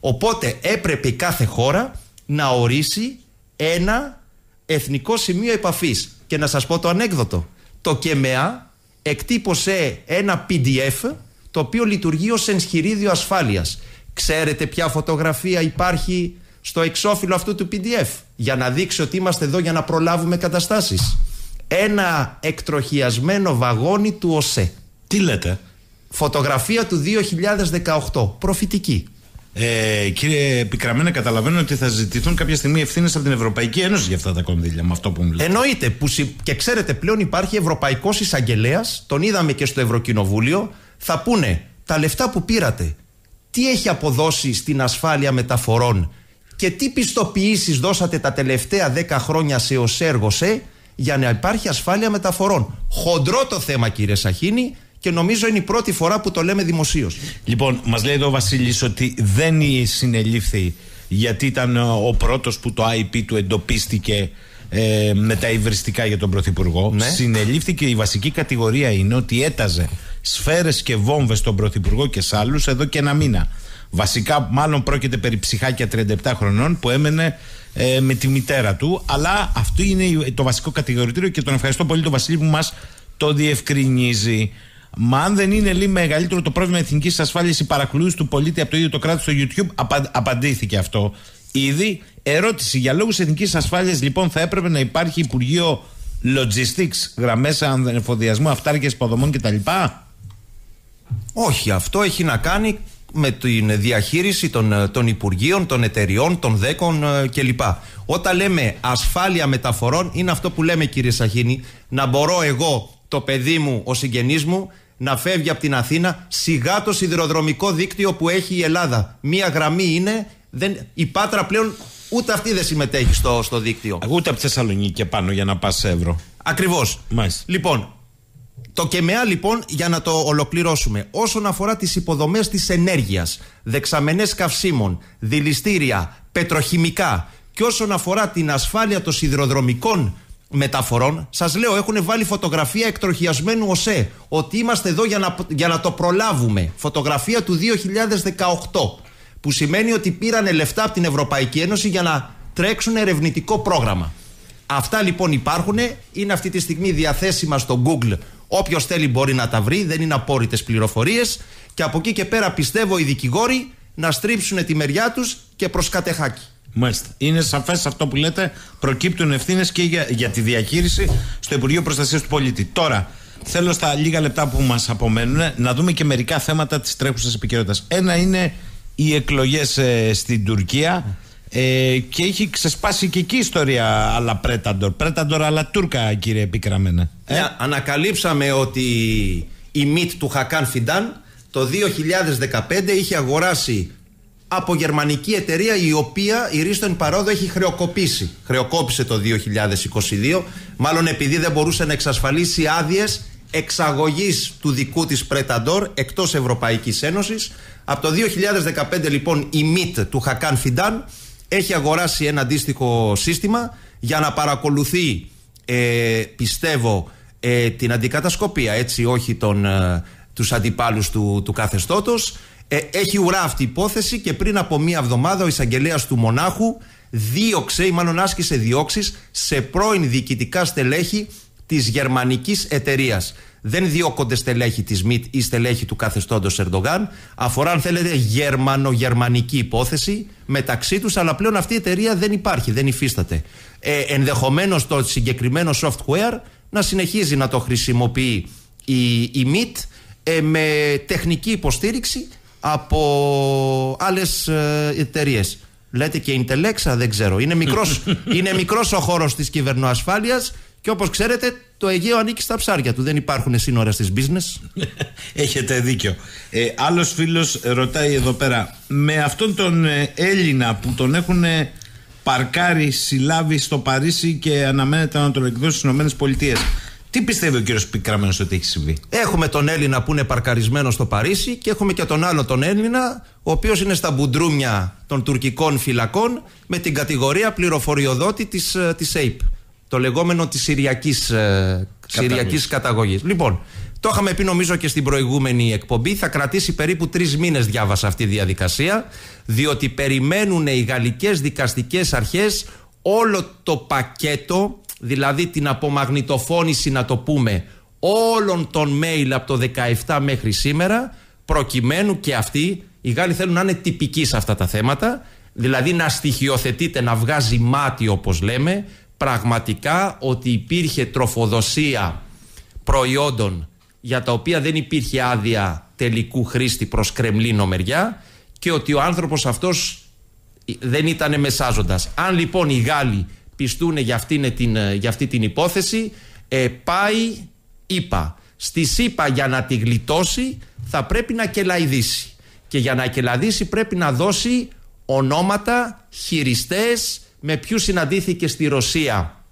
Οπότε έπρεπε κάθε χώρα να ορίσει ένα εθνικό σημείο επαφής. Και να σας πω το ανέκδοτο. Το ΚΕΜΕΑ εκτύπωσε ένα PDF το οποίο λειτουργεί ως ενσχυρίδιο ασφάλειας. Ξέρετε ποια φωτογραφία υπάρχει στο εξώφυλλο αυτού του PDF για να δείξει ότι είμαστε εδώ για να προλάβουμε καταστάσεις. Ένα εκτροχιασμένο βαγόνι του ΟΣΕ. Τι λέτε. Φωτογραφία του 2018. Προφητική. Ε, κύριε Πικραμένα, καταλαβαίνω ότι θα ζητηθούν κάποια στιγμή ευθύνες από την Ευρωπαϊκή Ένωση για αυτά τα κονδύλια, με αυτό που μου λέτε. Εννοείται. Που, και ξέρετε, πλέον υπάρχει Ευρωπαϊκός Εισαγγελέας, τον είδαμε και στο Ευρωκοινοβούλιο. Θα πούνε τα λεφτά που πήρατε, τι έχει αποδώσει στην ασφάλεια μεταφορών και τι πιστοποιήσεις δώσατε τα τελευταία 10 χρόνια σε ω έργο ε, για να υπάρχει ασφάλεια μεταφορών. Χοντρό το θέμα κύριε Σαχίνη, και νομίζω είναι η πρώτη φορά που το λέμε δημοσίως. Λοιπόν, μας λέει εδώ ο Βασίλης ότι δεν συνελήφθη γιατί ήταν ε, ο πρώτος που το IP του εντοπίστηκε ε, με τα υβριστικά για τον Πρωθυπουργό. Ναι. Συνελήφθηκε η βασική κατηγορία είναι ότι έταζε σφαίρες και βόμβες στον Πρωθυπουργό και σε άλλους εδώ και ένα μήνα. Βασικά, μάλλον πρόκειται περί ψυχάκια 37 χρονών που έμενε ε, με τη μητέρα του. Αλλά αυτό είναι το βασικό κατηγορητήριο και τον ευχαριστώ πολύ τον Βασίλη που μας το διευκρινίζει. Μα αν δεν είναι λίγο μεγαλύτερο το πρόβλημα εθνικής ασφάλειας η παρακολούθηση του πολίτη από το ίδιο το κράτος στο YouTube, απαντήθηκε αυτό ήδη. Ερώτηση. Για λόγους εθνικής ασφάλειας, λοιπόν, θα έπρεπε να υπάρχει Υπουργείο Logistics, γραμμές ανεφοδιασμού, αυτάρκε υποδομών κτλ. Όχι, αυτό έχει να κάνει με την διαχείριση των, ε, των Υπουργείων, των εταιριών, των δέκων ε, κλπ. Όταν λέμε ασφάλεια μεταφορών, είναι αυτό που λέμε κύριε Σαχίνη, να μπορώ εγώ, το παιδί μου, ο συγγενής μου, να φεύγει από την Αθήνα σιγά το σιδηροδρομικό δίκτυο που έχει η Ελλάδα. Μία γραμμή είναι, δεν, η Πάτρα πλέον ούτε αυτή δεν συμμετέχει στο, στο δίκτυο. Ε, ούτε από τη Θεσσαλονίκη και πάνω για να πας σε ευρώ. Ακριβώς. Λοιπόν, το ΚΕΜΕΑ λοιπόν για να το ολοκληρώσουμε όσον αφορά τις υποδομές της ενέργειας, δεξαμενές καυσίμων, δηληστήρια, πετροχημικά και όσον αφορά την ασφάλεια των σιδηροδρομικών μεταφορών. Σας λέω, έχουν βάλει φωτογραφία εκτροχιασμένου ΟΣΕ. Ότι είμαστε εδώ για να, το προλάβουμε. Φωτογραφία του 2018. Που σημαίνει ότι πήραν λεφτά από την Ευρωπαϊκή Ένωση για να τρέξουν ερευνητικό πρόγραμμα. Αυτά λοιπόν υπάρχουν. Είναι αυτή τη στιγμή διαθέσιμα στο Google. Όποιος θέλει μπορεί να τα βρει. Δεν είναι απόρριτες πληροφορίες. Και από εκεί και πέρα πιστεύω οι δικηγόροι να στρίψουν τη μεριά τους και προς κατεχάκι. Μάλιστα. Είναι σαφές αυτό που λέτε. Προκύπτουν ευθύνες και για, για τη διαχείριση στο Υπουργείο Προστασίας του Πολίτη. Τώρα, θέλω στα λίγα λεπτά που μας απομένουν να δούμε και μερικά θέματα της τρέχουσας επικαιρότητας. Ένα είναι οι εκλογές ε, στην Τουρκία. Ε, και έχει ξεσπάσει και εκεί η ιστορία αλλά πρέταντορ. Πρέταντορ αλλά Τούρκα, κύριε Επικραμένα. Ε? ανακαλύψαμε ότι η μύτ του Χακάν Φιντάν το 2015 είχε αγοράσει από γερμανική εταιρεία η οποία η Ρίστον Παρόδο έχει χρεοκοπήσει. Χρεοκόπησε το 2022, μάλλον επειδή δεν μπορούσε να εξασφαλίσει άδειες εξαγωγής του δικού της Πρέταντορ εκτός Ευρωπαϊκής Ένωσης. Από το 2015 λοιπόν η ΜΙΤ του Χακάν Φιντάν έχει αγοράσει ένα αντίστοιχο σύστημα για να παρακολουθεί ε, πιστεύω ε, την αντικατασκοπία έτσι όχι τον, ε, τους αντιπάλους του, του καθεστώτος ε, έχει ουρά αυτή η υπόθεση και πριν από μία εβδομάδα ο εισαγγελέας του Μονάχου δίωξε ή μάλλον άσκησε διώξεις σε πρώην διοικητικά στελέχη της γερμανικής εταιρείας. Δεν διώκονται στελέχη της ΜΙΤ ή στελέχη του καθεστώντο Ερντογάν. Αφορά, αν θέλετε, γερμανο-γερμανική υπόθεση μεταξύ του, αλλά πλέον αυτή η στελεχη του καθεστωτο ερντογαν αφορα αν θελετε γερμανογερμανικη υποθεση μεταξυ τους αλλα πλεον αυτη η εταιρεια δεν υπάρχει, δεν υφίσταται. Ε, Ενδεχομένως το συγκεκριμένο software να συνεχίζει να το χρησιμοποιεί η, η ε, με τεχνική υποστήριξη από άλλες εταιρείες. Λέτε και Intellexa, δεν ξέρω. Είναι μικρός, είναι μικρός ο χώρος της κυβερνοασφάλειας και όπως ξέρετε το Αιγαίο ανήκει στα ψάρια του. Δεν υπάρχουν σύνορα στις business. Έχετε δίκιο. Ε, άλλος φίλος ρωτάει εδώ πέρα. Με αυτόν τον ε, Έλληνα που τον έχουν ε, παρκάρει, συλλάβει στο Παρίσι και αναμένεται να τον εκδώσει στις ΗΠΑ τι πιστεύει ο κύριος Πικραμένος ότι έχει συμβεί. Έχουμε τον Έλληνα που είναι παρκαρισμένο στο Παρίσι και έχουμε και τον άλλο τον Έλληνα, ο οποίος είναι στα μπουντρούμια των τουρκικών φυλακών με την κατηγορία πληροφοριοδότη της ε, της ΑΕΠ. Το λεγόμενο της Συριακής ε, καταγωγής. Λοιπόν, το είχαμε πει νομίζω και στην προηγούμενη εκπομπή. Θα κρατήσει περίπου τρεις μήνες, διάβασα αυτή η διαδικασία, διότι περιμένουν οι γαλλικές δικαστικές αρχές όλο το πακέτο δηλαδή την απομαγνητοφώνηση να το πούμε όλων των mail από το 17 μέχρι σήμερα προκειμένου και αυτοί οι Γάλλοι θέλουν να είναι τυπικοί σε αυτά τα θέματα δηλαδή να στοιχειοθετείται, να βγάζει μάτι όπως λέμε πραγματικά ότι υπήρχε τροφοδοσία προϊόντων για τα οποία δεν υπήρχε άδεια τελικού χρήστη προς Κρεμλίνο μεριά και ότι ο άνθρωπος αυτός δεν ήταν μεσάζοντας. Αν λοιπόν οι Γάλλοι πιστούν για αυτή, ε, την, ε, για αυτή την υπόθεση. Ε, πάει ΙΠΑ. Στη ΣΥΠΑ για να τη γλιτώσει θα πρέπει να κελαϊδίσει. Και για να κελαδίσει πρέπει να δώσει ονόματα, χειριστές, με ποιους συναντήθηκε στη Ρωσία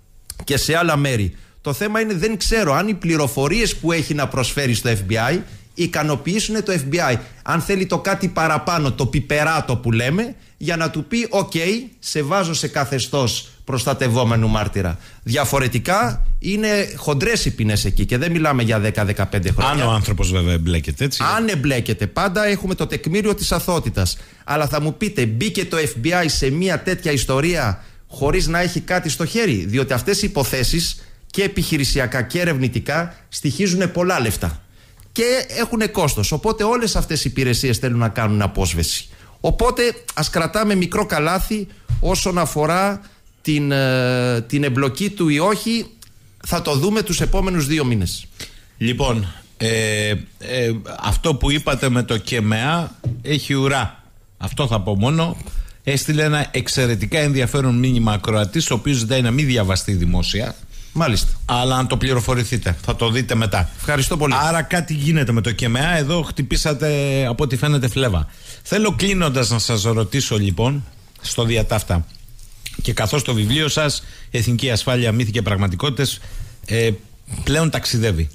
και σε άλλα μέρη. Το θέμα είναι δεν ξέρω αν οι πληροφορίες που έχει να προσφέρει στο FBI ικανοποιήσουν το FBI. Αν θέλει το κάτι παραπάνω, το πιπεράτο που λέμε, για να του πει «ΟΚ, σε βάζω σε καθεστώς προστατευόμενου μάρτυρα. Διαφορετικά είναι χοντρές οι ποινές εκεί και δεν μιλάμε για 10-15 χρόνια. Αν ο άνθρωπος βέβαια εμπλέκεται, έτσι. Αν εμπλέκεται, πάντα έχουμε το τεκμήριο της αθότητας. Αλλά θα μου πείτε, μπήκε το FBI σε μια τέτοια ιστορία χωρίς να έχει κάτι στο χέρι. Διότι αυτές οι υποθέσεις και επιχειρησιακά και ερευνητικά στοιχίζουν πολλά λεφτά. Και έχουν κόστος. Οπότε όλες αυτές οι υπηρεσίες θέλουν να κάνουν απόσβεση. Οπότε ας κρατάμε μικρό καλάθι όσον αφορά την, ε, την εμπλοκή του ή όχι θα το δούμε τους επόμενους δύο μήνες. Λοιπόν, ε, ε αυτό που είπατε με το ΚΕΜΕΑ έχει ουρά. Αυτό θα πω μόνο. Έστειλε ένα εξαιρετικά ενδιαφέρον μήνυμα ακροατής, ο οποίος ζητάει να μην διαβαστεί δημόσια. Μάλιστα. Αλλά αν το πληροφορηθείτε, θα το δείτε μετά. Ευχαριστώ πολύ. Άρα κάτι γίνεται με το ΚΕΜΕΑ. Εδώ χτυπήσατε από ό,τι φαίνεται φλέβα. Θέλω κλείνοντας να σας ρωτήσω λοιπόν στο διατάφτα. Και καθώς το βιβλίο σας, Εθνική Ασφάλεια, Μύθη και Πραγματικότητες, ε, πλέον ταξιδεύει.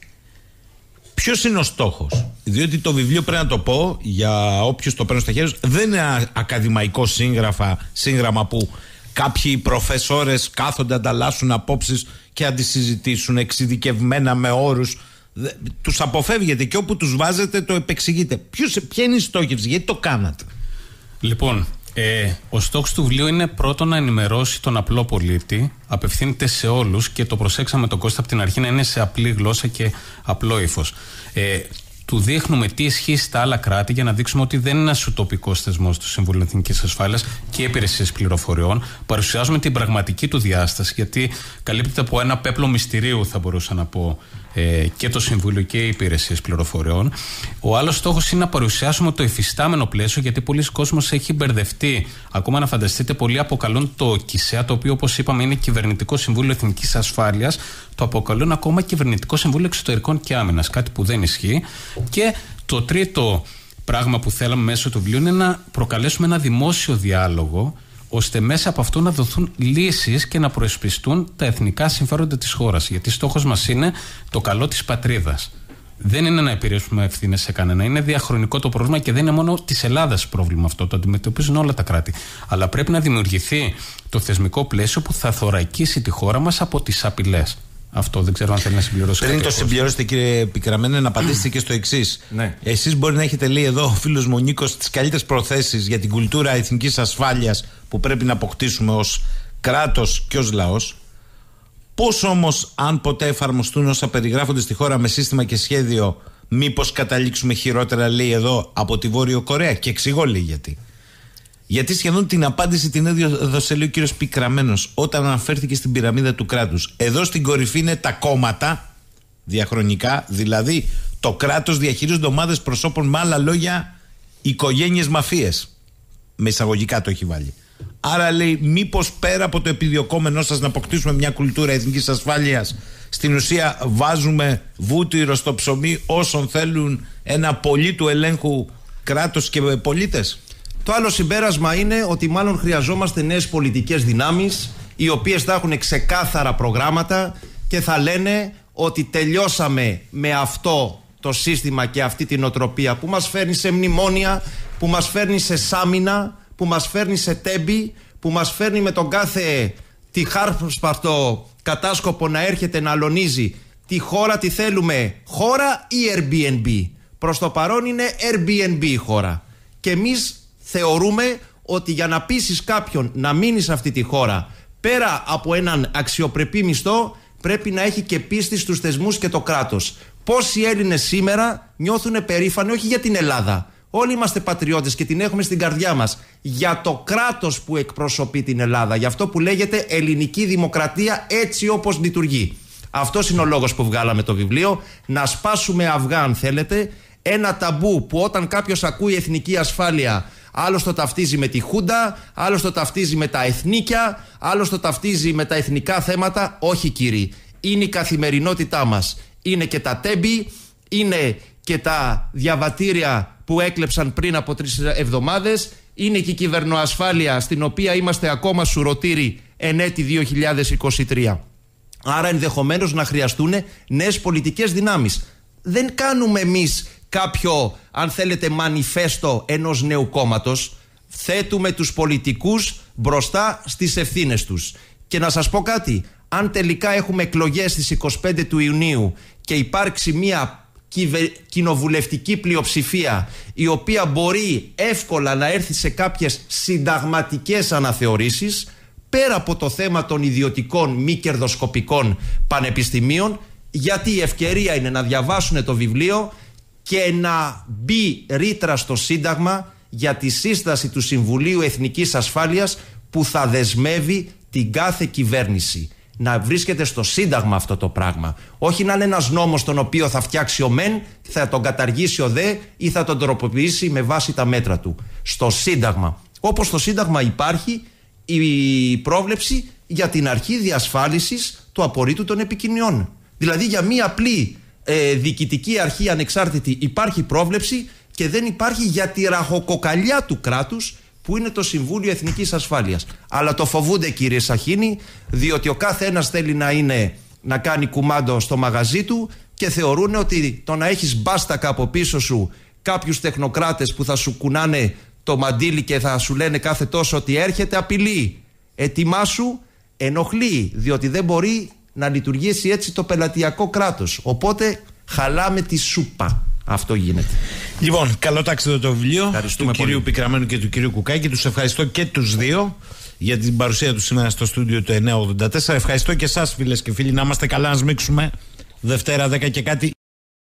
Ποιος είναι ο στόχος, Διότι το βιβλίο πρέπει να το πω για όποιους το παίρνουν στα χέρια δεν είναι ακαδημαϊκό σύγγραφα, σύγγραμμα που κάποιοι προφεσόρες κάθονται, ανταλλάσσουν απόψεις και αντισυζητήσουν εξειδικευμένα με όρους. Του αποφεύγετε και όπου τους βάζετε το επεξηγείτε. ποια είναι η στόχευση, γιατί το κάνατε. Λοιπόν, ε, ο στόχο του βιβλίου είναι πρώτον να ενημερώσει τον απλό πολίτη. Απευθύνεται σε όλους και το προσέξαμε τον Κώστα από την αρχή να είναι σε απλή γλώσσα και απλό ύφος. Ε, του δείχνουμε τι ισχύει στα άλλα κράτη για να δείξουμε ότι δεν είναι ένας ουτοπικός θεσμός του Συμβουλίου Εθνικής Ασφάλειας και υπηρεσία πληροφοριών. Παρουσιάζουμε την πραγματική του διάσταση, γιατί καλύπτεται από ένα πέπλο μυστηρίου, θα μπορούσα να πω, ε, και το Συμβούλιο και οι υπηρεσίες πληροφοριών. Ο άλλος στόχος είναι να παρουσιάσουμε το υφιστάμενο πλαίσιο, γιατί πολλοί κόσμοι έχει μπερδευτεί. Ακόμα να φανταστείτε, πολλοί αποκαλούν το ΚΙΣΕΑ, το οποίο όπως είπαμε είναι Κυβερνητικό Συμβούλιο Εθνικής Ασφάλειας, το αποκαλούν ακόμα Κυβερνητικό Συμβούλιο Εξωτερικών και Άμυνας, κάτι που δεν ισχύει. Και το τρίτο πράγμα που θέλαμε μέσω του βιβλίου είναι να προκαλέσουμε ένα δημόσιο διάλογο ώστε μέσα από αυτό να δοθούν λύσεις και να προεσπιστούν τα εθνικά συμφέροντα της χώρας. Γιατί στόχος μας είναι το καλό της πατρίδας. Δεν είναι να επηρέασουμε ευθύνες σε κανένα. Είναι διαχρονικό το πρόβλημα και δεν είναι μόνο της Ελλάδας πρόβλημα αυτό. Το αντιμετωπίζουν όλα τα κράτη. Αλλά πρέπει να δημιουργηθεί το θεσμικό πλαίσιο που θα θωρακίσει τη χώρα μας από τις απειλές. Αυτό δεν ξέρω αν θέλει να συμπληρώσει. Πριν το συμπληρώσετε, κύριε Πικραμένο, να απαντήσετε και στο εξής. Ναι. Εσείς μπορεί να έχετε λέει εδώ ο φίλος μου τις καλύτερες προθέσεις για την κουλτούρα εθνικής ασφάλειας που πρέπει να αποκτήσουμε ως κράτος και ως λαός. Πώς όμως, αν ποτέ εφαρμοστούν όσα περιγράφονται στη χώρα με σύστημα και σχέδιο, μήπως καταλήξουμε χειρότερα, λέει εδώ, από τη Βόρειο Κορέα. Και εξηγώ, λέει γιατί. Γιατί σχεδόν την απάντηση την έδωσε λέει ο κύριος Πικραμένος όταν αναφέρθηκε στην πυραμίδα του κράτους. Εδώ στην κορυφή είναι τα κόμματα διαχρονικά, δηλαδή το κράτος διαχειρίζονται ομάδες προσώπων, με άλλα λόγια οικογένειες μαφίες. Με εισαγωγικά το έχει βάλει. Άρα λέει, μήπως πέρα από το επιδιωκόμενό σας να αποκτήσουμε μια κουλτούρα εθνικής ασφάλειας, στην ουσία βάζουμε βούτυρο στο ψωμί όσων θέλουν ένα πολύ του ελέγχου κράτος και πολίτες. Το άλλο συμπέρασμα είναι ότι μάλλον χρειαζόμαστε νέες πολιτικές δυνάμεις, οι οποίες θα έχουν ξεκάθαρα προγράμματα και θα λένε ότι τελειώσαμε με αυτό το σύστημα και αυτή την οτροπία που μας φέρνει σε μνημόνια, που μας φέρνει σε σάμινα, που μας φέρνει σε τέμπη, που μας φέρνει με τον κάθε ε, τη χάρσπαρτο κατάσκοπο να έρχεται να αλωνίζει τη χώρα τη θέλουμε χώρα ή Airbnb. Προς το παρόν είναι Airbnb η χώρα. Και εμείς θεωρούμε ότι για να πείσεις κάποιον να μείνει σε αυτή τη χώρα πέρα από έναν αξιοπρεπή μισθό πρέπει να έχει και πίστη στους θεσμούς και το κράτος. Πόσοι Έλληνες σήμερα νιώθουν περήφανοι όχι για την Ελλάδα. Όλοι είμαστε πατριώτες και την έχουμε στην καρδιά μας. Για το κράτος που εκπροσωπεί την Ελλάδα. Για αυτό που λέγεται ελληνική δημοκρατία έτσι όπως λειτουργεί. Αυτός είναι ο λόγος που βγάλαμε το βιβλίο. Να σπάσουμε αυγά αν θέλετε. Ένα ταμπού που όταν κάποιος ακούει εθνική ασφάλεια άλλος το ταυτίζει με τη Χούντα, άλλος το ταυτίζει με τα εθνίκια, άλλος το ταυτίζει με τα εθνικά θέματα. Όχι κύριοι, είναι η καθημερινότητά μας. Είναι και τα τέμπη, είναι και τα διαβατήρια που έκλεψαν πριν από τρεις εβδομάδες, είναι και η κυβερνοασφάλεια στην οποία είμαστε ακόμα σουρωτήρι εν έτη 2023. Άρα ενδεχομένως να χρειαστούν νέες πολιτικές δυνάμεις. Δεν κάνουμε εμείς κάποιο, αν θέλετε, μανιφέστο ενός νέου κόμματος Θέτουμε τους πολιτικούς μπροστά στις ευθύνες τους. Και να σας πω κάτι, αν τελικά έχουμε εκλογές στις 25 του Ιουνίου και υπάρξει μια κοινοβουλευτική πλειοψηφία η οποία μπορεί εύκολα να έρθει σε κάποιες συνταγματικές αναθεωρήσεις πέρα από το θέμα των ιδιωτικών μη κερδοσκοπικών πανεπιστημίων γιατί η ευκαιρία είναι να διαβάσουν το βιβλίο και να μπει ρήτρα στο Σύνταγμα για τη σύσταση του Συμβουλίου Εθνικής Ασφάλειας που θα δεσμεύει την κάθε κυβέρνηση. Να βρίσκεται στο Σύνταγμα αυτό το πράγμα. Όχι να είναι ένας νόμος τον οποίο θα φτιάξει ο ΜΕΝ, θα τον καταργήσει ο ΔΕ ή θα τον τροποποιήσει με βάση τα μέτρα του. Στο Σύνταγμα. Όπως στο Σύνταγμα υπάρχει η πρόβλεψη για την αρχή διασφάλισης του απορρίτου των επικοινωνιών. Δηλαδή για μία απλή ε, διοικητική αρχή ανεξάρτητη υπάρχει πρόβλεψη και δεν υπάρχει για τη ραχοκοκαλιά του κράτους που είναι το Συμβούλιο Εθνικής Ασφάλειας. Αλλά το φοβούνται κύριε Σαχίνη διότι ο κάθε ένας θέλει να, είναι, να κάνει κουμάντο στο μαγαζί του και θεωρούν ότι το να έχεις μπάστακα από πίσω σου κάποιους τεχνοκράτες που θα σου κουνάνε το μαντίλι και θα σου λένε κάθε τόσο ότι έρχεται απειλή. σου, ενοχλεί, διότι δεν μπορεί να λειτουργήσει έτσι το πελατειακό κράτος. Οπότε χαλάμε τη σούπα. Αυτό γίνεται. Λοιπόν, καλό εδώ το βιβλίο του κυρίου Πικραμένου και του κυρίου Κουκάκη. Τους ευχαριστώ και τους δύο για την παρουσία τους σήμερα στο στούντιο του 984. Ευχαριστώ και εσάς φίλες και φίλοι να είμαστε καλά να σμίξουμε Δευτέρα 10 και κάτι.